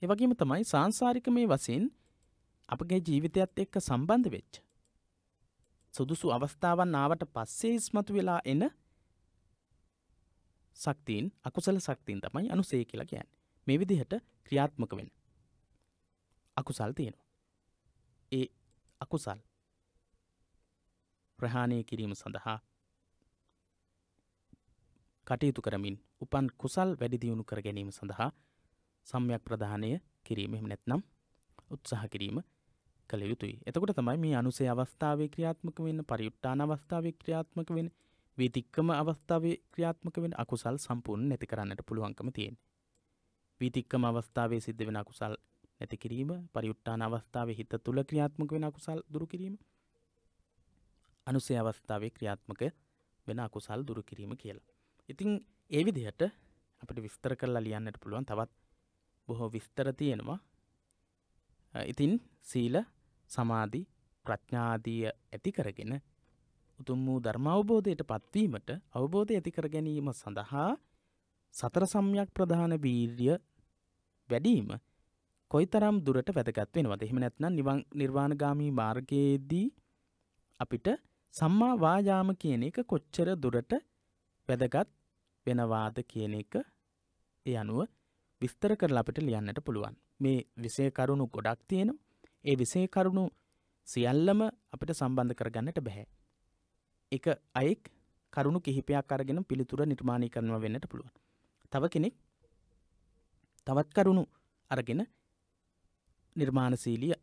එවගේම තමයි සංසාරික මේ වසින් අපගේ ජීවිතයත් එක්ක සම්බන්ධ වෙච්ච. සුදුසු අවස්ථාවන් ආවට පස්සේ ඉස්මතු වෙලා එන සක්තිීන් අකුසල සක්තිීන් තමයි අනුසේ කියලා කියන්න මේ විදිහට ක්‍රියාත්මක වෙන අකුසල් තියෙනවා. ඒ අකුසල් ප්‍රහාණය කිරීම සඳහා කටයුතු කරමින් උපන් කුසල් වැඩිදියුණු කර ගැනීම සඳහා සම්යක් ප්‍රධානය කිරීම එම නැත්නම් උත්සාහ කිරීම කළ යුතුයි එතකොට තමයි මේ අනුසේ අවස්ථාවේ ක්‍රියාත්මක වෙන පරිුට්ටාන අවස්ථාවේ ක්‍රියාත්මක වෙන වීතික්කම අවස්ථාවේ ක්‍රියාත්මක වෙන අකුසල් සම්පූර්ණ නැති කරන්නට පුළුවන්කම තියෙන්. වීතික්කම අවස්ථාවේ සිද්ධ වෙන අකුසල් ඇති කිරීම පරිුට්ටාන අවස්ථාව හිත තුළ ක්‍රියාත්මක වෙන අකුසල් දුරු කිරීම අනුසේ අවස්ථාවේ ක්‍රියාත්මක වෙන අකුසල් දුරු කිරීම කියලා. ඉතිං ඒ විදිහට අපට විස්තර කරලා ලියන්නට පුළුවන් තවත් බොහෝ විස්තර තියෙනවා ඉතින් සීල සමාධි ප්‍රඥාදීය ඇති කරගෙන උතුම් වූ ධර්මාවබෝධයට පත්වීමට අවබෝධය ඇතිකර ගැනීම සඳහා සතර සම්යක් ප්‍රධාන වීර්ය වැඩීම කොයිතරම් දුරට වැදගත් වෙනවද එහෙම නැත්නම් නිවන් නිර්වාණගාමී මාර්ගයේදී අපිට සම්මා වායාම කියන එක කොච්චර දුරට වැදගත් වෙනවාද කියන එක ඒ අනුව විස්තර කරලා අපිට ලියන්නට පුළුවන්. මේ විෂය කරුණු ගොඩක් තියෙනවා. ඒ විෂය කරුණු සියල්ලම අපිට සම්බන්ධ කරගන්නට බැහැ. එක අයෙක් කරුණු කිහිපයක් අරගෙන පිළිතුර නිර්මාණය කරනවා වෙන්නට පුළුවන්. තව කෙනෙක් තවත් කරුණු අරගෙන නිර්මාණශීලිය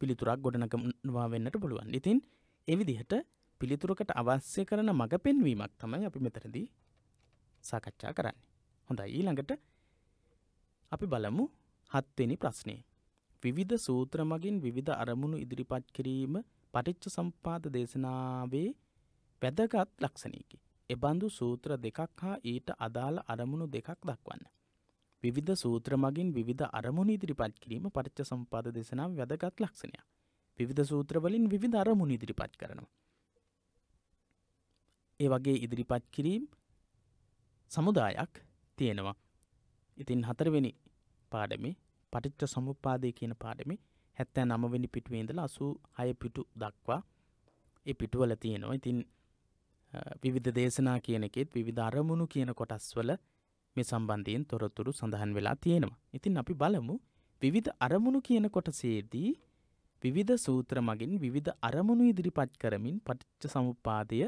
පිළිතුරක් ගොඩනගවා වෙන්නට පුළුවන් ඉතින් එවිදිහට පිළිතුරකට අවශ්‍ය කරන මඟ පෙන්වීමක් තමයි අපි මෙතරදී සාකච්ඡා කරන්න. හොඳයි ඊළඟට අපි බලමු හත්වෙනි ප්‍රශ්නය. විවිධ සූත්‍ර මගින් විවිධ අරමුණු ඉදිරිපත් කිරීම පටිච්ච සම්පාද දේශනාවේ වැදගත් ලක්ෂණයකි. එබඳු සූත්‍ර දෙකක් හා ඊට අදාළ අරමුණු දෙකක් දක්වන්න. විවිධ සූත්‍ර මගින් විධ අරමුණ ඉදිරිපත් කිරීම පරිච්ච සම්පාද දෙසනාව වැදගත් ලක්ෂණය. විධ සූත්‍රවලින් විධ අරමුණ ඉදිරිපත් කරනවා. ඒ වගේ ඉදිරිපත් කිරීම් සමුදායක් තියෙනවා. ඉතින් හතරවෙනි පාඩමි පටිච්ච සමුපාදය කියන පාඩමි හැත්තෑ නමවෙනි පිටුවේදල අසූ හය පිටු දක්වා ඒ පිටුවල තියෙනවා ඉතින් විවිධ දේශනා කියනෙකෙත් විධ අරමුණු කියන කොටස්වල මේ සම්බන්ධයෙන් තොරතුරු සඳහන් වෙලා තියෙනවා. ඉතින් අපි බලමු විවිධ අරමුණු කියන කොටසේදී විවිධ සූත්‍ර මගින් විවිධ අරමුණු ඉදිරිපත් කරමින් පටිච්ච සමුපාදය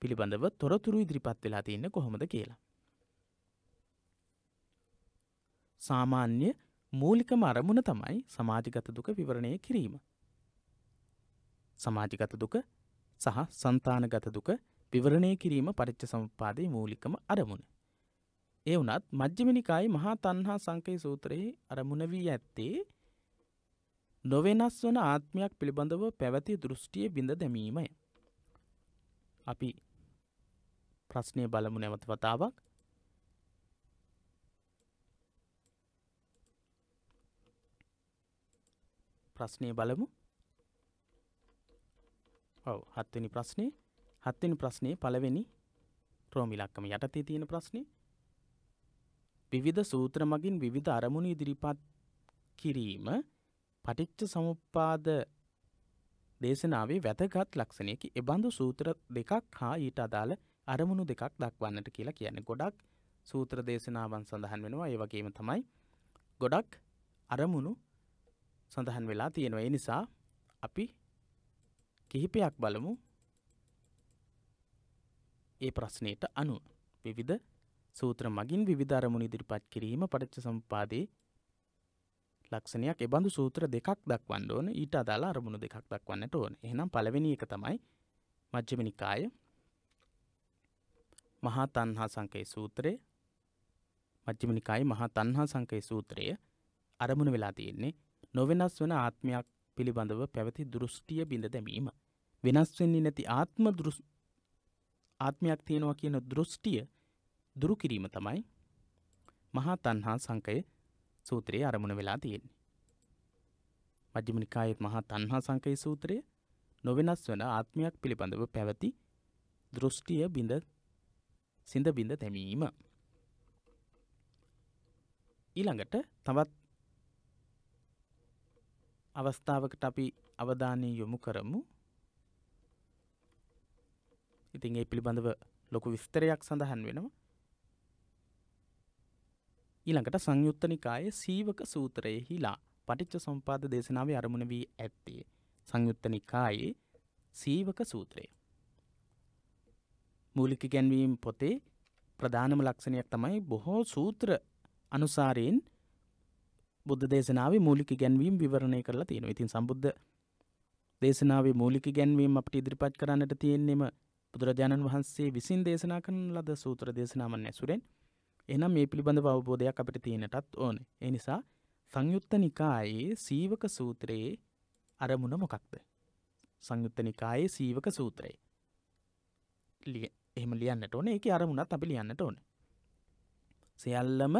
පිළිබඳව තොරතුරු ඉදිරිපත් වෙලා තියන්න කොහොමද කියලා. සාමාන්‍ය මූලිකම අරමුණ තමයි සමාජිගත දුක විවරණය කිරීම. සමාජිගත දුක සහ සන්තානගත දුක විවරණය කිරීම පරිච්ච සම්පාදයේ මූලිකම අරමුණ. ඒ වනත් මජ්්‍යමනිකායි මහා තන්හා සංකය සූත්‍රයේ අර මුණවී ඇත්තේ නොවෙනස් වන ආත්මයක් පිළිබඳව පැවති දෘෂ්ටිය බිඳ දැමීමය. අපි ප්‍රශ්නය බලමු නැවත වතාවක් ප්‍රශ්නය බලමු ඔව හත්වනි ප්‍රශ්නය හත්වනි ප්‍රශ්නය පළවෙනි ක්‍රෝමිලක්කම යටතේ තියෙන ප්‍රශ්නය විවිධ සූත්‍ර මගින් විවිධ අරමුණ ඉදිරිපත් කිරීම පටිච්ච සමුප්පාද දේශනාවේ වැදගත් ලක්ෂණයකි එබඳු සූත්‍ර දෙකක් හා ඊට අදාළ අරමුණු දෙකක් දක්වන්නට කියලා කියන ගොඩක් සූත්‍ර දේශනාවන් සඳහන් වෙනවා ඒ වගේම තමයි ගොඩක් අරමුණු සඳහන් වෙලා තියෙනවා ඒ නිසා අපි කිහිපයක් බලමු ඒ ප්‍රශ්නයට අනුව විවිධ සූත්‍ර මගින් විධාරමුණ ඉදිරිපත් කිරීම පටච්ච සම්පාදයේ ලක්ෂණයක් එබඳු සූත්‍ර දෙකක් දක්වන්න ඕන ඊට අදාලා අරමුණු දෙකක් දක්වන්නට ඕන එහනම් පලවෙනි එක තමයි මජ්්‍යමනිකාය මහා තන්හා සංකයේ සූත්‍රය මජ්්‍යමනිකායි මහා තන්හා සංකයේ සූත්‍රය අරමුණ වෙලා තියෙන්නේ නොවෙනස් වන ආත්මයක් පිළිබඳව පැවති දෘෂ්ටිය බිඳ දැමීම. වෙනස් වෙන්නේ නැති ආත්ම ආත්මයක් තියෙනවා කියන දෘෂ්ටිය දුරු කිරීම තමයි මහා තන්හා සංකය සූත්‍රයේ අරමුණ වෙලා තියෙන්නේ. මජ්ජිමනිකායෙත් මහා තන්හා සංකය සූත්‍රය නොවෙනස් වන ආත්මයක් පිළිබඳව පැවති දෘෂ්ටිය බිඳ සිඳ බිඳ තැමීම. ඊළඟට තවත් අවස්ථාවකට අපි අවධානය යොමු කරමු ඉතින් ඒ පිළිබඳව ලොකු විස්තරයක් සඳහන් වෙනවා ඊළඟට සංයුත්තනිකායේ සීවක සූත්‍රයේ හිලා පටිච්ච සම්පාද දේශනාවේ අරමුණ වී ඇත්තේ සංයුත්තනිකායේ සීවක සූත්‍රය. මූලික ගැන්වීම් පොතේ ප්‍රධානම ලක්ෂණයක් තමයි බොහෝ සූත්‍ර අනුසාරයෙන් බුද්ධ දේශනාවේ මූලික ගැන්වීම් විවරණය කරලා තියෙනවා. ඉතින් සම්බුද්ධ දේශනාවේ මූලික ගැන්වීම් අපට ඉදිරිපත් කරන්නට තියෙන්නෙම බුදුරජාණන් වහන්සේ විසින් දේශනා කරන ලද සූත්‍ර දේශනාවන් ඇසුරෙන් එනම් මේ පිළිබඳ අවබෝධයක් අපිට තියෙනටත් ඕන. එනිසා සංයුත්ත නිකායේ සීවක සූත්‍රයේ අරමුණ මොකක්ද. සංයුත්ත නිකායේ සීවක සූත්‍රයේ. එහෙම ලියන්නට ඕන එක අරමුණත් අපි ලියන්නට ඕන. සියල්ලම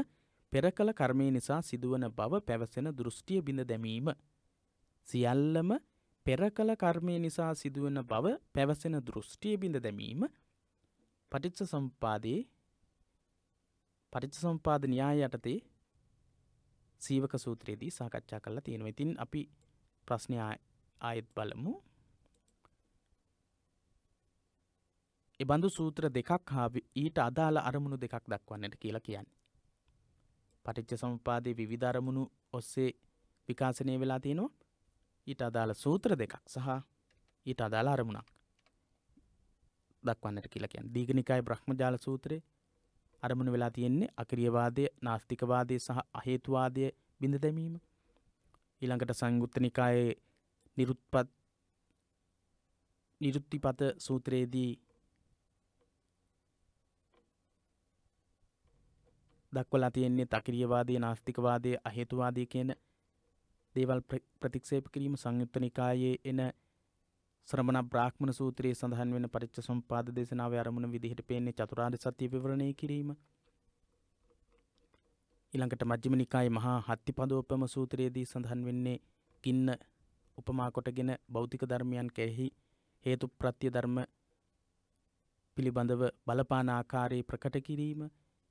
පෙර කළ කර්මය නිසා සිදුවන බව පැවසෙන දෘෂ්ටිය බිඳ දැමීම. සියල්ලම පෙර කළ කර්මය නිසා සිදුවන බව පැවසෙන දෘෂ්ටිය බිඳ දැමීම පටිච්ච සම්පාදයේ පරිච්චසම්පාද න්‍යාය යටතේ සීවක සූත්‍රයේදී සාකච්ඡා කරලා තියෙනවා. ඉතින් අපි ප්‍රශ්නය ආයෙත් බලමු. එබඳු සූත්‍ර දෙකක් හා ඊට අදාළ අරමුණු දෙකක් දක්වන්නට කියලා කියන්නේ. පටිච්ච සමුපාදයේ විවිධ අරමුණු ඔස්සේ විකාශනය වෙලා තියෙනවා. ඊට අදාළ සූත්‍ර දෙකක් සහ ඊට අදාළ අරමුණක් දක්වන්නට කියලා කියන්නේ. දීඝනිකාය බ්‍රහ්මජාල සූත්‍රයේ අරමුණ වෙලා තියෙන්නේ අක්‍රියවාදය නාස්තිකවාදය සහ අහේතුවාදය බිඳ දැමීම ඊළඟට සංයුත්ත නිකායේ නිරුත්පත් නිරුත්තිපත සූත්‍රයේදී දක්වලා තියෙන්නේ තක්‍රියවාදී නාස්තිකවාදය අහේතුවාදී කියන දේවල් ප්‍රතික්ෂේප කිරීම සංයුත්ත නිකායේ එන ශ්‍රමණ බ්‍රාහ්මණ සූත්‍රයේ සඳහන් වෙන පරිච්ඡ සම්පාද දේශනාවේ අරමුණ විදිහට පේන්නේ චතුරාර්ය සත්‍ය විවරණය කිරීම. ඊළඟට මජ්ක්‍ධිම නිකායේ මහා හත්තිපදෝපම සූත්‍රයේදී සඳහන් වෙන්නේ කින්න උපමා කොටගෙන භෞතික ධර්මයන් කෙරෙහි හේතු ප්‍රත්‍ය ධර්ම පිළිබඳව බලපාන ආකාරයේ ප්‍රකට කිරීම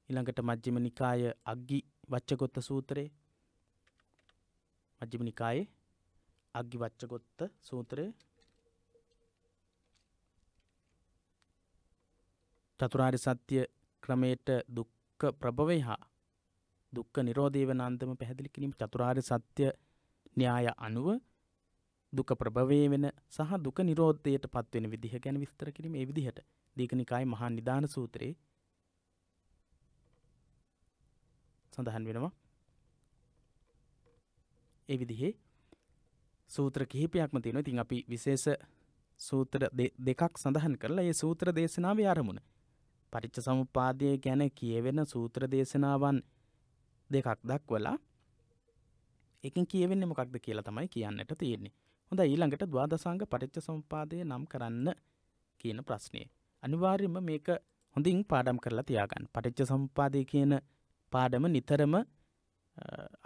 ඊළඟට මජ්ක්‍ධිම නිකාය අග්ගි වච්චගොත්ත සූත්‍රයේ මජ්ක්‍ධිම නිකායේ අග්ගි වච්චගොත්ත සූත්‍රයේ චතුරාරි සත්‍ය ක්‍රමයට දුක්ක ප්‍රභවය හා දුක්ක නිරෝධී වන අන්දම පැහැදිලි කිරීම චතුරාරි සත්‍ය න්‍යාය අනුව දුක ප්‍රභවය වෙන සහ දුක නිරෝධයට පත්වෙන විදිහ ගැන විස්තර කිරීම ඒ විදිහට දීකනිකායි මහා නිධාන සූත්‍රයේ සඳහන් වෙනවා ඒ විදිහේ සූත්‍ර කිහිපයක්ම තියෙනවා ඉතින් අපි විශේෂ සූත්‍ර දෙකක් සඳහන් කරලා ඒ සූත්‍ර දේශනාව අරමුණ පරිච්ච සමුපාදය ගැන කියවෙන සූත්‍ර දේශනාවන් දෙකක් දක්වලා එකින් කියවෙන්නේ මොකක්ද කියලා තමයි කියන්නට තියෙන්නේ හොඳ ඊළඟට දවාදසංග පරිච්ච සම්පාදය නම් කරන්න කියන ප්‍රශ්නය. අනිවාර්යම මේක හොඳින් පාඩම් කරලා තියාගන්න පටිච්ච සම්පාදය කියන පාඩම නිතරම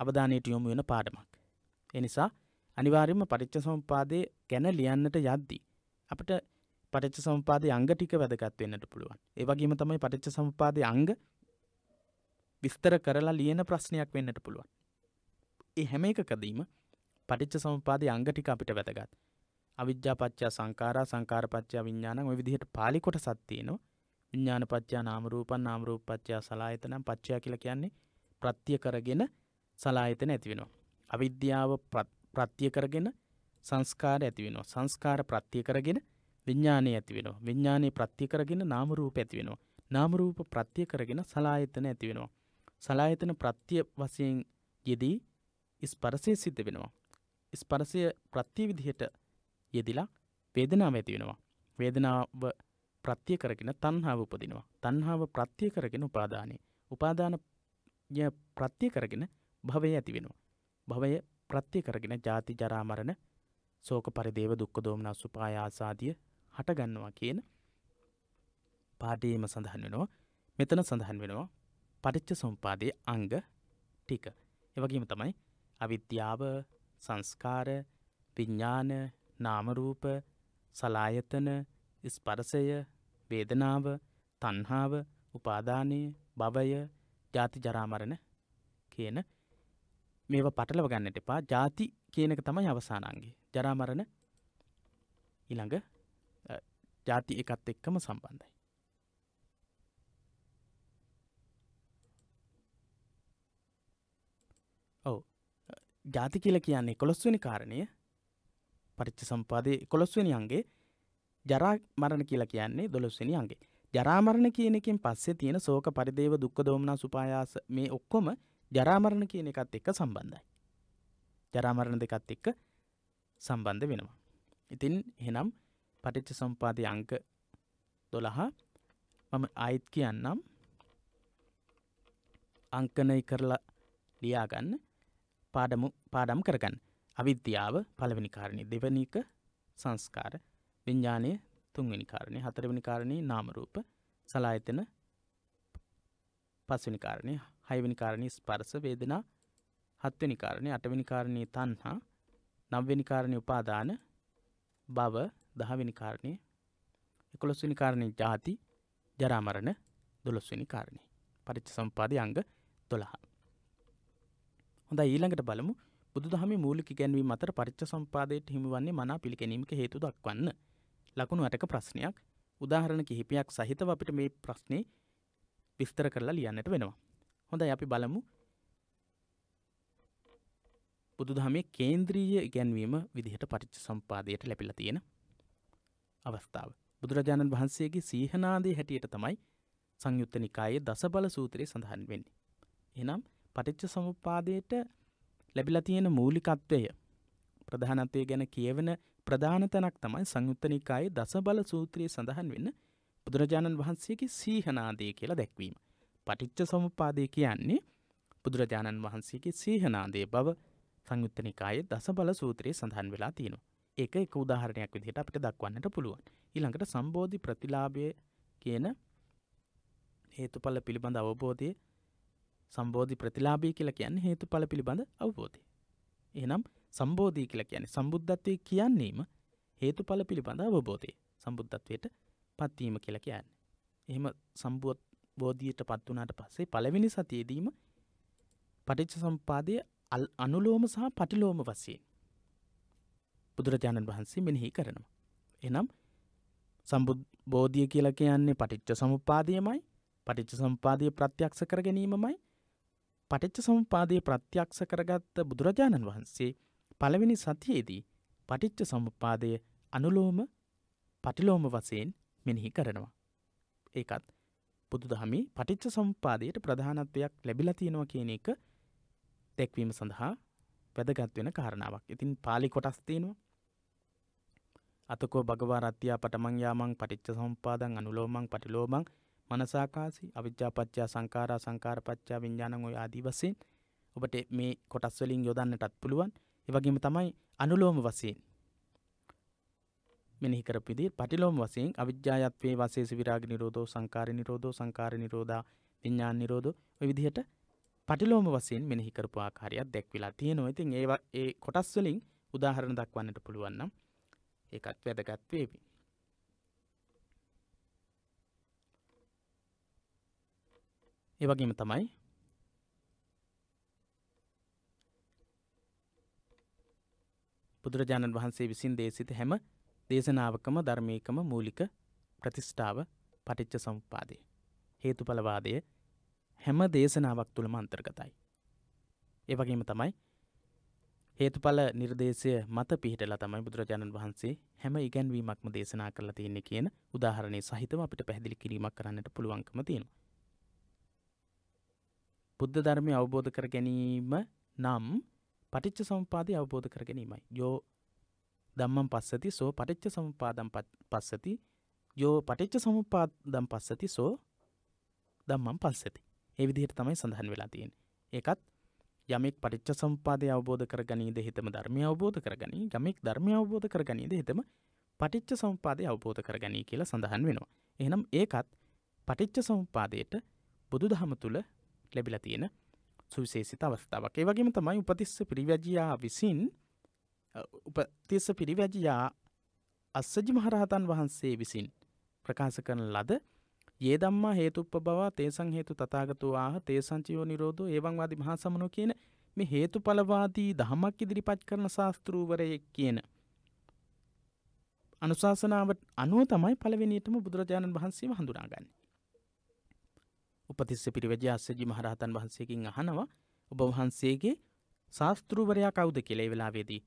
අවධානයට යොමු වෙන පාඩමක්. එනිසා අනිවාර්යම පරිච්ච සම්පාදය ගැන ලියන්නට යද්දී. අපට පටිච්ච සම්පාදය අංග ටික වැදගත් වෙන්නට පුළුවන් ඒවගේම තමයි පටිච්ච සම්පාදය අංග විස්තර කරලා ලියන ප්‍රශ්නයක් වෙන්නට පුළුවන් ඒ හැම එකකදීම පටිච්ච සම්පාදය අංග ටික අපිට වැදගත් අවිද්‍යාපච්චා සංකාරා සංකාරපච්චා විඥානං ඔය විදිහට පාලි කොටසක් තියෙනවා විඥානපච්චා නාම රූපං නාම රූපපච්චා සලායතනං පච්චය කියලා කියන්නේ ප්‍රත්‍ය කරගෙන සලායතන ඇති වෙනවා අවිද්‍යාව ප්‍රත්‍ය කරගෙන සංස්කාර ඇති වෙනවා සංස්කාර ප්‍රත්‍ය කරගෙන විඥානය ඇති වෙනවා. විඥානයේ ප්‍රත්‍ය කරගෙන නාම රූප ඇති වෙනවා. නාම රූප ප්‍රත්‍ය කරගෙන සලායතන ඇති වෙනවා. සලායතන ප්‍රත්‍ය වශයෙන් යෙදී ස්පර්ශය සිද්ධ වෙනවා. ස්පර්ශය ප්‍රත්‍ය විදිහට යෙදිලා වේදනාව ඇති වෙනවා. වේදනාව ප්‍රත්‍ය කරගෙන තණ්හාව උපදිනවා. තණ්හාව ප්‍රත්‍ය කරගෙන උපාදානයි. උපාදාන ප්‍රත්‍ය කරගෙන භවය ඇති වෙනවා. භවය ප්‍රත්‍ය කරගෙන ජාති ජරා මරණ ශෝක පරිදේව දුක්ඛ දෝමනස් උපායාස ආදී හටගන්නවා කියන පාඩේම සඳහන් වෙනවා මෙතන සඳහන් වෙනවා පරිච්ච සම්පාදයේ අංග ටික. එවගේම තමයි අවිද්‍යාව සංස්කාර විඤ්ඥාන නාමරූප සලායතන ස්පරසය වේදනාව තන්හාාව උපාධානය භවය ජාති ජරාමරණ කියන මේව පටලව ගන්නට එපා ජාති කියනක තමයි අවසානන්ගේ ජරාමරණ ඉළඟ ජාති එකත් එක්කම සම්බන්ධයි. ඔව ජාති කියල කියන්නේ කොළොස්වනි කාරණය පරිච්ච සම්පාදය කොළොස්වනි අන්ගේ ජරා මරණ කියලා කියන්නේ දොළොස්වනි අන්ගේ ජරාමරණ කියනකින් පස්සේ තියෙන සෝක පරිදේව දුක්ක දෝමනා සුපායාස මේ ඔක්කොම ජරාමරණ කියන එකත් එක්ක සම්බන්ධයි. ජරාමරණ දෙකත් එක්ක සම්බන්ධ වෙනවා. ඉතින් හෙනම් පටිච්ච සම්පාදය අංක දොළහා මම අයිත් කියන්නම් අංකනයි කරලා ලියාගන්න පාඩමු පාඩම් කරගන්න අවිද්‍යාව පළවෙනි කාරණය දෙවනික සංස්කාර විඤ්ඥානය තුන්වෙනි කාරණය හතරවෙනි කාරණය නාමරූප සලායතන පස්වනි කාරණය හයවනි කාරණය ස්පර්ස වේදනා හත්වනි කාරණය අටවනි කාරණය තන්හා නව්‍යනි කාරණය උපාදාන බව දහවෙනි කාරණය එකොළොස්වනි කාරණය ජාති ජරාමරණ දොළොස්වනි කාරණය පරිච්ච සම්පාද අංග දොළහ. හොඳ ඊළඟට බලමු බුදු දහම මූලික ගැන්වී අතර පරිච්ච සම්පාදයට හිමිවන්නේ මනා පිළිගැනීමක හේතු දක්වන්න ලකුණු අටක ප්‍රශ්නයක් උදාහරණ කිහිපයක් සහිතව අපිට මේ ප්‍රශ්නේ විස්තර කරලා ලියන්නට වෙනවා. හොඳයි අපි බලමු බුදුදහමේ කේන්ද්‍රීය ඉගැන්වීම විදිහට පරිච්ච සම්පාදයට ලැබිලා තියෙන අවස්ථාව. බුදුරජාණන් වහන්සේගේ සීහනාදී හැටියට තමයි සංයුත්ත නිකායේ දසබල සූත්‍රය සඳහන් වෙන්නේ. එනම් පටිච්ච සමුපාදයට ලැබිලා තියෙන මූලිකත්වය ප්‍රධානත්වය ගැන කියවෙන ප්‍රධාන තැනක් තමයි සංයුත්ත නිකායේ දසබල සූත්‍රයේ සඳහන් වෙන්න බුදුරජාණන් වහන්සේගේ සීහනාදය කියලා දැක්වීම. පටිච්ච සමුපාදය කියන්නේ බුදුරජාණන් වහන්සේගේ සීහනාදය බව සංයුත්තනිකායේ දසබල සූත්‍රයේ සඳහන් වෙලා තියෙනවා. ඒක එක උදාහරණයක් විදිහට අපිට දක්වන්නට පුළුවන් ඊළඟට සම්බෝධි ප්‍රතිලාභය කියන හේතුඵල පිළිබඳ අවබෝධය සම්බෝධි ප්‍රතිලාභී කියලා කියන්නේ හේතුඵල පිළිබඳ අවබෝධය එහෙනම් සම්බෝධී කියලා කියන්නේ සම්බුද්ධත්වය කියන්නේම හේතුඵල පිළිබඳ අවබෝධය සම්බුද්ධත්වයට පත්වීම කියලා කියන්නේ එහෙම සම්බුවත් බෝධියට පත් වනාට පස්සේ පළවෙනි සතියේදීම පටිච්ච සම්පාදය අනුලෝම සහ පටිලෝම වසයෙන් බුදුරජාණන් වහන්සේ මෙනෙහි කරනවා. එනම් සම්බෝධිය කියලා කියන්නේ පටිච්ච සමුපාදයමයි පටිච්ච සම්පාදය ප්‍රත්‍යක්ෂ කර ගැනීමමයි පටිච්ච සම්පාදය ප්‍රත්‍යක්ෂ කරගත්ත බුදුරජාණන් වහන්සේ පළවෙනි සතියේදී පටිච්ච සමුපාදය අනුලෝම පටිලෝම වසයෙන් මෙනෙහි කරනවා. ඒකත් බුදුදහමි පටිච්ච සම්පාදයට ප්‍රධානත්වයක් ලැබිලා තියෙනවා කියන එක දැක්වීම සඳහා වැදගත්වෙන කාරණාවක් ඉතින් පාලි කොටස් තියෙනවා අතකෝ භගවා රත්තියා පටමං යාමං පටිච්ච සම්පාදං අනුලෝමං පටිලෝමං මනසාකාසි අවිජ්ජාපච්චා සංඛාරා සංඛාරපච්චා විඥානං ඔය ආදී වශයෙන් ඔබට මේ කොටස් වලින් යොදන්නටත් පුළුවන්. ඒ වගේම තමයි අනුලෝම වශයෙන් මෙනෙහි කරපු විදිහට පටිලෝම වශයෙන් අවිජ්ජායත්වේ වාසේස විරාග නිරෝධෝ සංකාර නිරෝධෝ සංකාර නිරෝධා විඥාන නිරෝධෝ ඔය විදිහට පටිලෝම වශයෙන් මෙනෙහි කරපු ආකාරයක් දැක්විලා තියෙනවා. ඉතින් ඒවා ඒ කොටස් වලින් උදාහරණ දක්වන්නට පුළුවන් නම් ඒකත් වැදගත් වේවි. ඒ වගේම තමයි බුදුරජාණන් වහන්සේ විසින් දේශිත හැම දේශනාවකම ධර්මයකම මූලික ප්‍රතිෂ්ඨාව පටිච්ච සම්පාදය. හේතුඵලවාදය හැම දේශනාවක් තුළම අන්තර්ගතයි. ඒ වගේම තමයි හේතුඵල නිර්දේශය මත පිහිටලා තමයි බුදුරජාණන් වහන්සේ හැම ඉගැන්වීමක්ම දේශනා කරලා තියෙන්නේ කියන උදාහරණය සහිතව අපිට පැහැදිලි කිරීමක් කරන්නට පුළුවන්කම තියෙනවා. බුද්ධ ධර්මය අවබෝධ කර ගැනීම නම් පටිච්ච සමුපාදය අවබෝධ කර ගැනීමයි. යෝ ධම්මං පස්සති සෝ පටිච්ච සමුපාදම් පස්සති යෝ පටිච්ච සමුපාදම් පස්සති සෝ ධම්මං පස්සති. ඒ විදිහට තමයි සඳහන් වෙලා තියෙන්නේ. ඒකත් යමෙක් පරිච්ච සම්පාදය අවබෝධ කරගනීද හිතම ධර්මය අවබෝධ කරගනී යමෙක් ධර්මය අවබෝධ කරගනීද හිතම පටිච්ච සම්පාදය අවබෝධ කරගනී කියලා සඳහන් වෙනවා. එහනම් ඒකත් පටිච්ච සම්පාදයට බුදු දහම තුළ ලැබිල තියෙන සුවිශේසිත අවස්ථාවක් ඒ වගේම තමයි උපතිස්ස පිරිවැජයා විසින් උපතිස්ස පිරිවැජයා අස්සජි මහරහතන් වහන්සේ විසින් ප්‍රකාශ කරන ලද ඒ දම්මා හේතුප බවා තේසං හේතු තතාගතු ආහ තේසංචියෝ නිරෝධ ඒවංවාදි මහා සමනෝ කියන මේ හේතු පලවාදී දහමක් ඉදිරිපත් කරන ශාස්තෘූවරයෙක් කියන. අනුශාසනාවට අනුව තමයි පළවෙනිටම බුදුරජාණන් වහන්සේ හඳුනාගන්න. උපතිස්ස පිරිවජ අස්සජි මහරහතන් වහන්සේකින් අහනවා ඔබ වහන්සේගේ ශාස්තෘූවරයා කවුද කෙලේ වෙලාවේදී.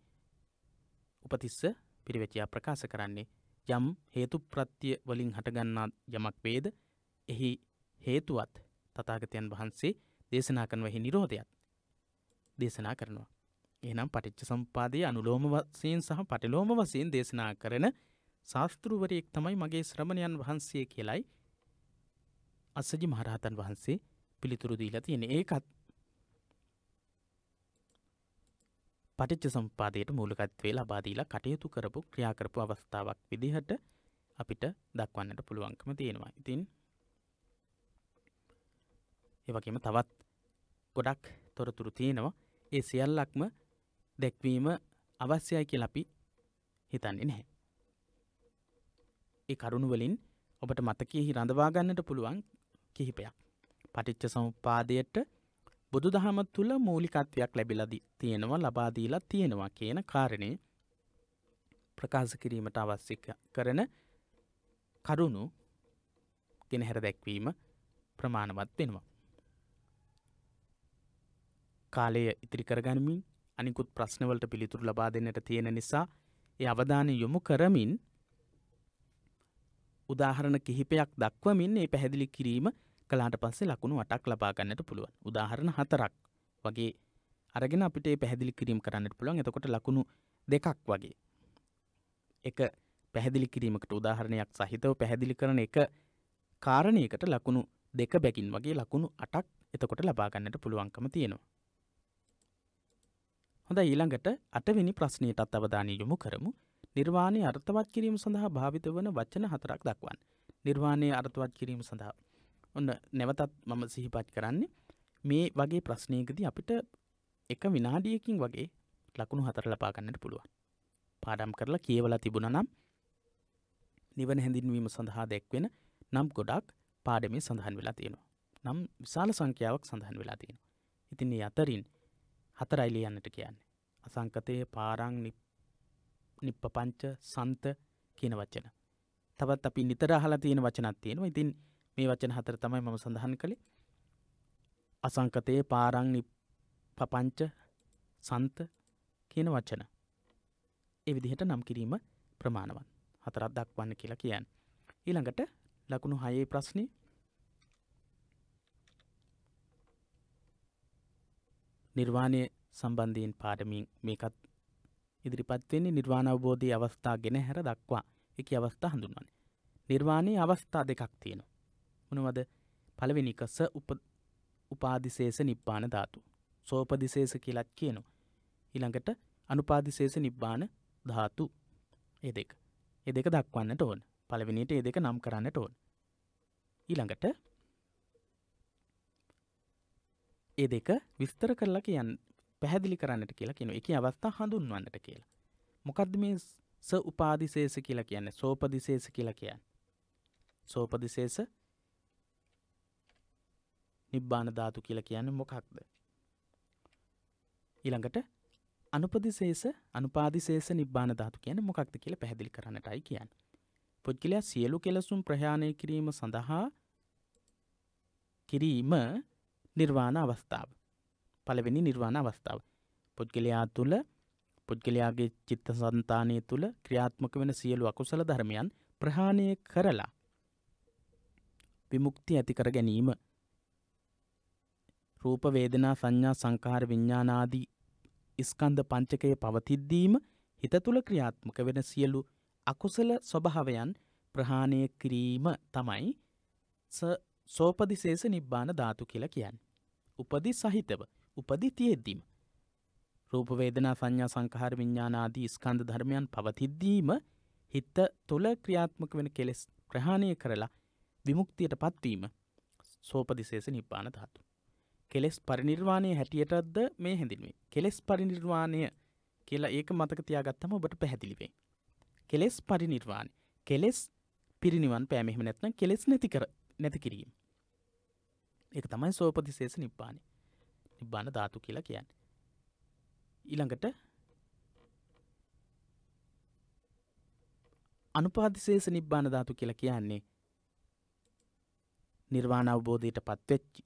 උපතිස්ස පිරිවචයා ප්‍රකාශ කරන්නේ යම් හේතු ප්‍රත්‍ය වලින් හටගන්නා යමක් වේද එහි හේතුවත් තතාගතයන් වහන්සේ දේශනා කරනව එහි නිරෝධයත් දේශනා කරනවා. එනම් පටිච්ච සම්පාදය අනුලෝම වසයෙන් සහ පටිලෝම වසයෙන් දේශනා කරන ශාස්තෘවරයෙක් තමයි මගේ ශ්‍රමණයන් වහන්සේ කියලයි අස්සජි මහරහතන් වහන්සේ පිළිතුරු දීලා තියෙන ඒකත් පටිච්ච සම්පාදයට මූලිකත්වේ ලබාදීලා කටයුතු කරපු ක්‍රියාකරපු අවස්ථාවක් විදිහට අපිට දක්වන්නට පුළුවන්කම තියෙනවා. ඉතින් ඒවගේම තවත් ගොඩක් තොරතුරු තියෙනවා ඒ සියල්ලක්ම දැක්වීම අවශ්‍යයි කියලා අපි හිතන්නේ නැහැ. ඒ කරුණු වලින් ඔබට මතකයෙහි රඳවා ගන්නට පුළුවන් කිහිපයක්. පටිච්ච සමුපාදයට බුදුදහම තුල මූලිකත්වයක් ලැබිලා තියෙනවා ලබා දීලා තියෙනවා කියන කාරණේ ප්‍රකාශ කිරීමට අවශ්‍ය කරන කරුණු ගෙනහැර දැක්වීම ප්‍රමාණවත් වෙනවා. කාලය ඉතිරි කරගනිමින් අනිකුත් ප්‍රශ්නවලට පිළිතුරු ලබා දෙන්නට තියෙන නිසා ඒ අවධානය යොමු කරමින් උදාහරණ කිහිපයක් දක්වමින් ඒ පැහැදිලි කිරීම කලාට පස්සේ ලකුණු වටක් ලබාගන්නට පුළුවන් උදාහරණ හතරක් වගේ අරගෙන අපිට පැහැදිලි කිරීම කරන්නට පුළුවන් එතකොට ලකුණු දෙකක් වගේ එක පැහැදිලි කිරීමකට උදාහරණයක් සහිතව පැහැදිලි කරන එක කාරණයකට ලකුණු දෙක බැගින් වගේ ලකුණු අටක් එතකොට ලබාගන්නට පුළුවන්කම තියෙනවා හොඳ ඊළඟට අටවෙනි ප්‍රශ්නයටත් අවධානය යොමු කරමු නිර්වාණය අර්ථවත් කිරීම සඳහා භාවිත වන වචන හතරක් දක්වන්. නිර්වාණය අර්ථවත් කිරීම සඳහා. ඔන්න නැවතත් මම සිහිපත් කරන්නේ මේ වගේ ප්‍රශ්නයකදී අපිට එක විනාඩියකින් වගේ ලකුණු හතර ලපාගන්නට පුළුවන්. පාඩම් කරලා කියවලා තිබුණ නම් නිවන හැඳින්වීම සඳහා දැක්වෙන නම් ගොඩක් පාඩමේ සඳහන් වෙලා තියෙනවා. නම් විශාල සංඛ්‍යාවක් සඳහන් වෙලා තියෙනවා. ඉතින් අතරින් හතරයි ලියන්නට කියන්නේ. අසංකතයේ පාරං නිප්ප පංච සන්ත කියන වචන. තවත් අපි නිතර අහලා තියෙන වචනත් තියෙනවා. ඉතින් මේ වචන හතර තමයි මම සඳහන් කළේ. අසංකතයේ පාරං නිප්ප පංච සන්ත කියන වචන. ඒ විදිහට නම් කිරීම ප්‍රමාණවත්. හතරක් දක්වන්න කියලා කියන්න. ඊළඟට ලකුණු හයේ ප්‍රශ්නේ නිර්වාණය සම්බන්ධයෙන් පාඩමින් මේකත් ඉදිරිපත් වෙන්නේ නිර්වාණ අවබෝධයේ අවස්ථා ගෙන හැර දක්වා එක අවස්ථා හඳුන්වන්නේ. නිර්වාණයේ අවස්ථා දෙකක් තියෙනවා. මොනවද? පළවෙනි එක ස උපාදිශේෂ නිබ්බාන ධාතු. සෝපදිශේෂ කියලත් කියනවා. ඊළඟට අනුපාදිශේෂ නිබ්බාන ධාතු. ඒ දෙක. ඒ දෙක දක්වන්නට ඕන. පළවෙනියට ඒ දෙක නම් කරන්නට ඕන. ඊළඟට ඒ දෙක විස්තර කරලා කියන්න පැහැදිලි කරන්නට කියලා කියන එක අවස්ථා හඳුන්වන්නට කියලා. මොකක්ද මේ ස උපාදිශේෂ කියලා කියන්නේ සෝපදිශේෂ කියලා කියන්නේ. සෝපදිශේෂ නිබ්බාන ධාතු කියලා කියන්නේ මොකක්ද? ඊළඟට අනුපදිශේෂ අනුපාදිශේෂ නිබ්බාන ධාතු කියන්නේ මොකක්ද කියලා පැහැදිලි කරන්නටයි කියන්නේ. පුද්ගලයා සියලු කෙලසුන් ප්‍රහාණය කිරීම සඳහා කිරීම නිර්වාණ අවස්ථාව. පළවෙනි නිර්වාණ අවස්ථාව. පුද්ගලයා තුළ පුද්ගලයාගේ චිත්ත සන්තානය තුළ ක්‍රියාත්මක වෙන සියලු අකුසල ධර්මයන් ප්‍රහාණය කරලා විමුක්ති ඇතිකර ගැනීම රූප වේදනා සංඥා සංකාර විඤ්ඤාණාදී ස්කන්ධ පංචකයේ පවතිද්දීම හිත තුළ ක්‍රියාත්මක වෙන සියලු අකුසල ස්වභාවයන් ප්‍රහාණය කිරීම තමයි ස සෝපදිශේෂ නිබ්බාන ධාතු කියලා කියන්න. උපදි සහිතව උපදි තියෙද්දීම. රූපවේදනා සංඥා සංකහර විඤ්ඥානාදී ස්කන්ධ ධර්මයන් පවතිද්දීම හිත්ත තුළ ක්‍රියාත්මක වෙන කෙලෙස් ප්‍රහාණය කරලා විමුක්තියට පත්වීම සෝපදිශේෂ නිබ්බාන ධාතු. කෙලෙස් පරිනිර්වාණය හැටියටත්ද මේ හැඳින්වේ. කෙලෙස් පරිනිර්වාණය කියලා ඒක මතක තියාගත්තම ඔබට පැහැදිලිවේ. කෙලෙස් පරිනිර්වාණ කෙලෙස් පිරිනිවන් පෑමෙහම නැත්න කෙලෙස් නැතිකර නැති කිරීම. ඒක තමයි සෝපතිශේෂ නිබ්බාන නිබ්බාන ධාතු කියලා කියන්න. ඊළඟට අනුපාදිශේෂ නිබ්බාන ධාතු කියලා කියන්නේ නිර්වාණ අවබෝධයට පත්වෙච්චි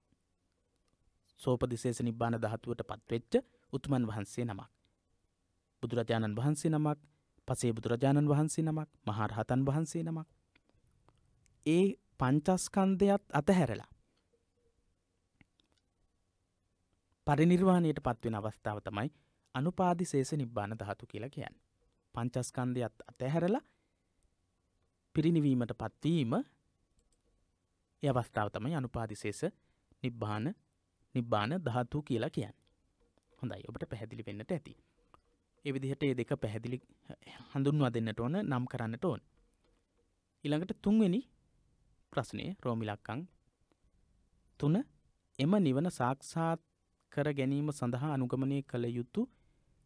සෝපදිශේෂ නිබ්බාන ධාතුවට පත්වෙච්ච උතුමන් වහන්සේ නමක්. බුදුරජාණන් වහන්සේ නමක් පසේ බුදුරජාණන් වහන්සේ නමක් මහරහතන් වහන්සේ නමක්. ඒ පංචස්කන්දයත් අතහැරලා පරිනිර්වාණයට පත්වෙන අවස්ථාව තමයි අනුපාදි සේෂ නිබ්බාන ධාතු කියලා කියන්. පංචස්කන්ධයත් අතැහැරලා පිරිනිවීමට පත්වීම ඒ අවස්ථාව තමයි අනුපාදිශේෂ නිබ්බාන නිබ්බාන ධාතු කියලා කියන්. හොඳයි ඔබට පැහැදිලි වෙන්නට ඇති. එවිදිහට ඒ දෙක පැහැදිලි හඳුන්වා දෙන්නට ඕන නම් කරන්නට ඕන්. ඉළඟට තුන්වෙනි ප්‍රශ්නය රෝමිලක්කං තුන එම නිවන සාක්ෂාත් කර ගැනීම සඳහා අනුගමනය කළ යුතු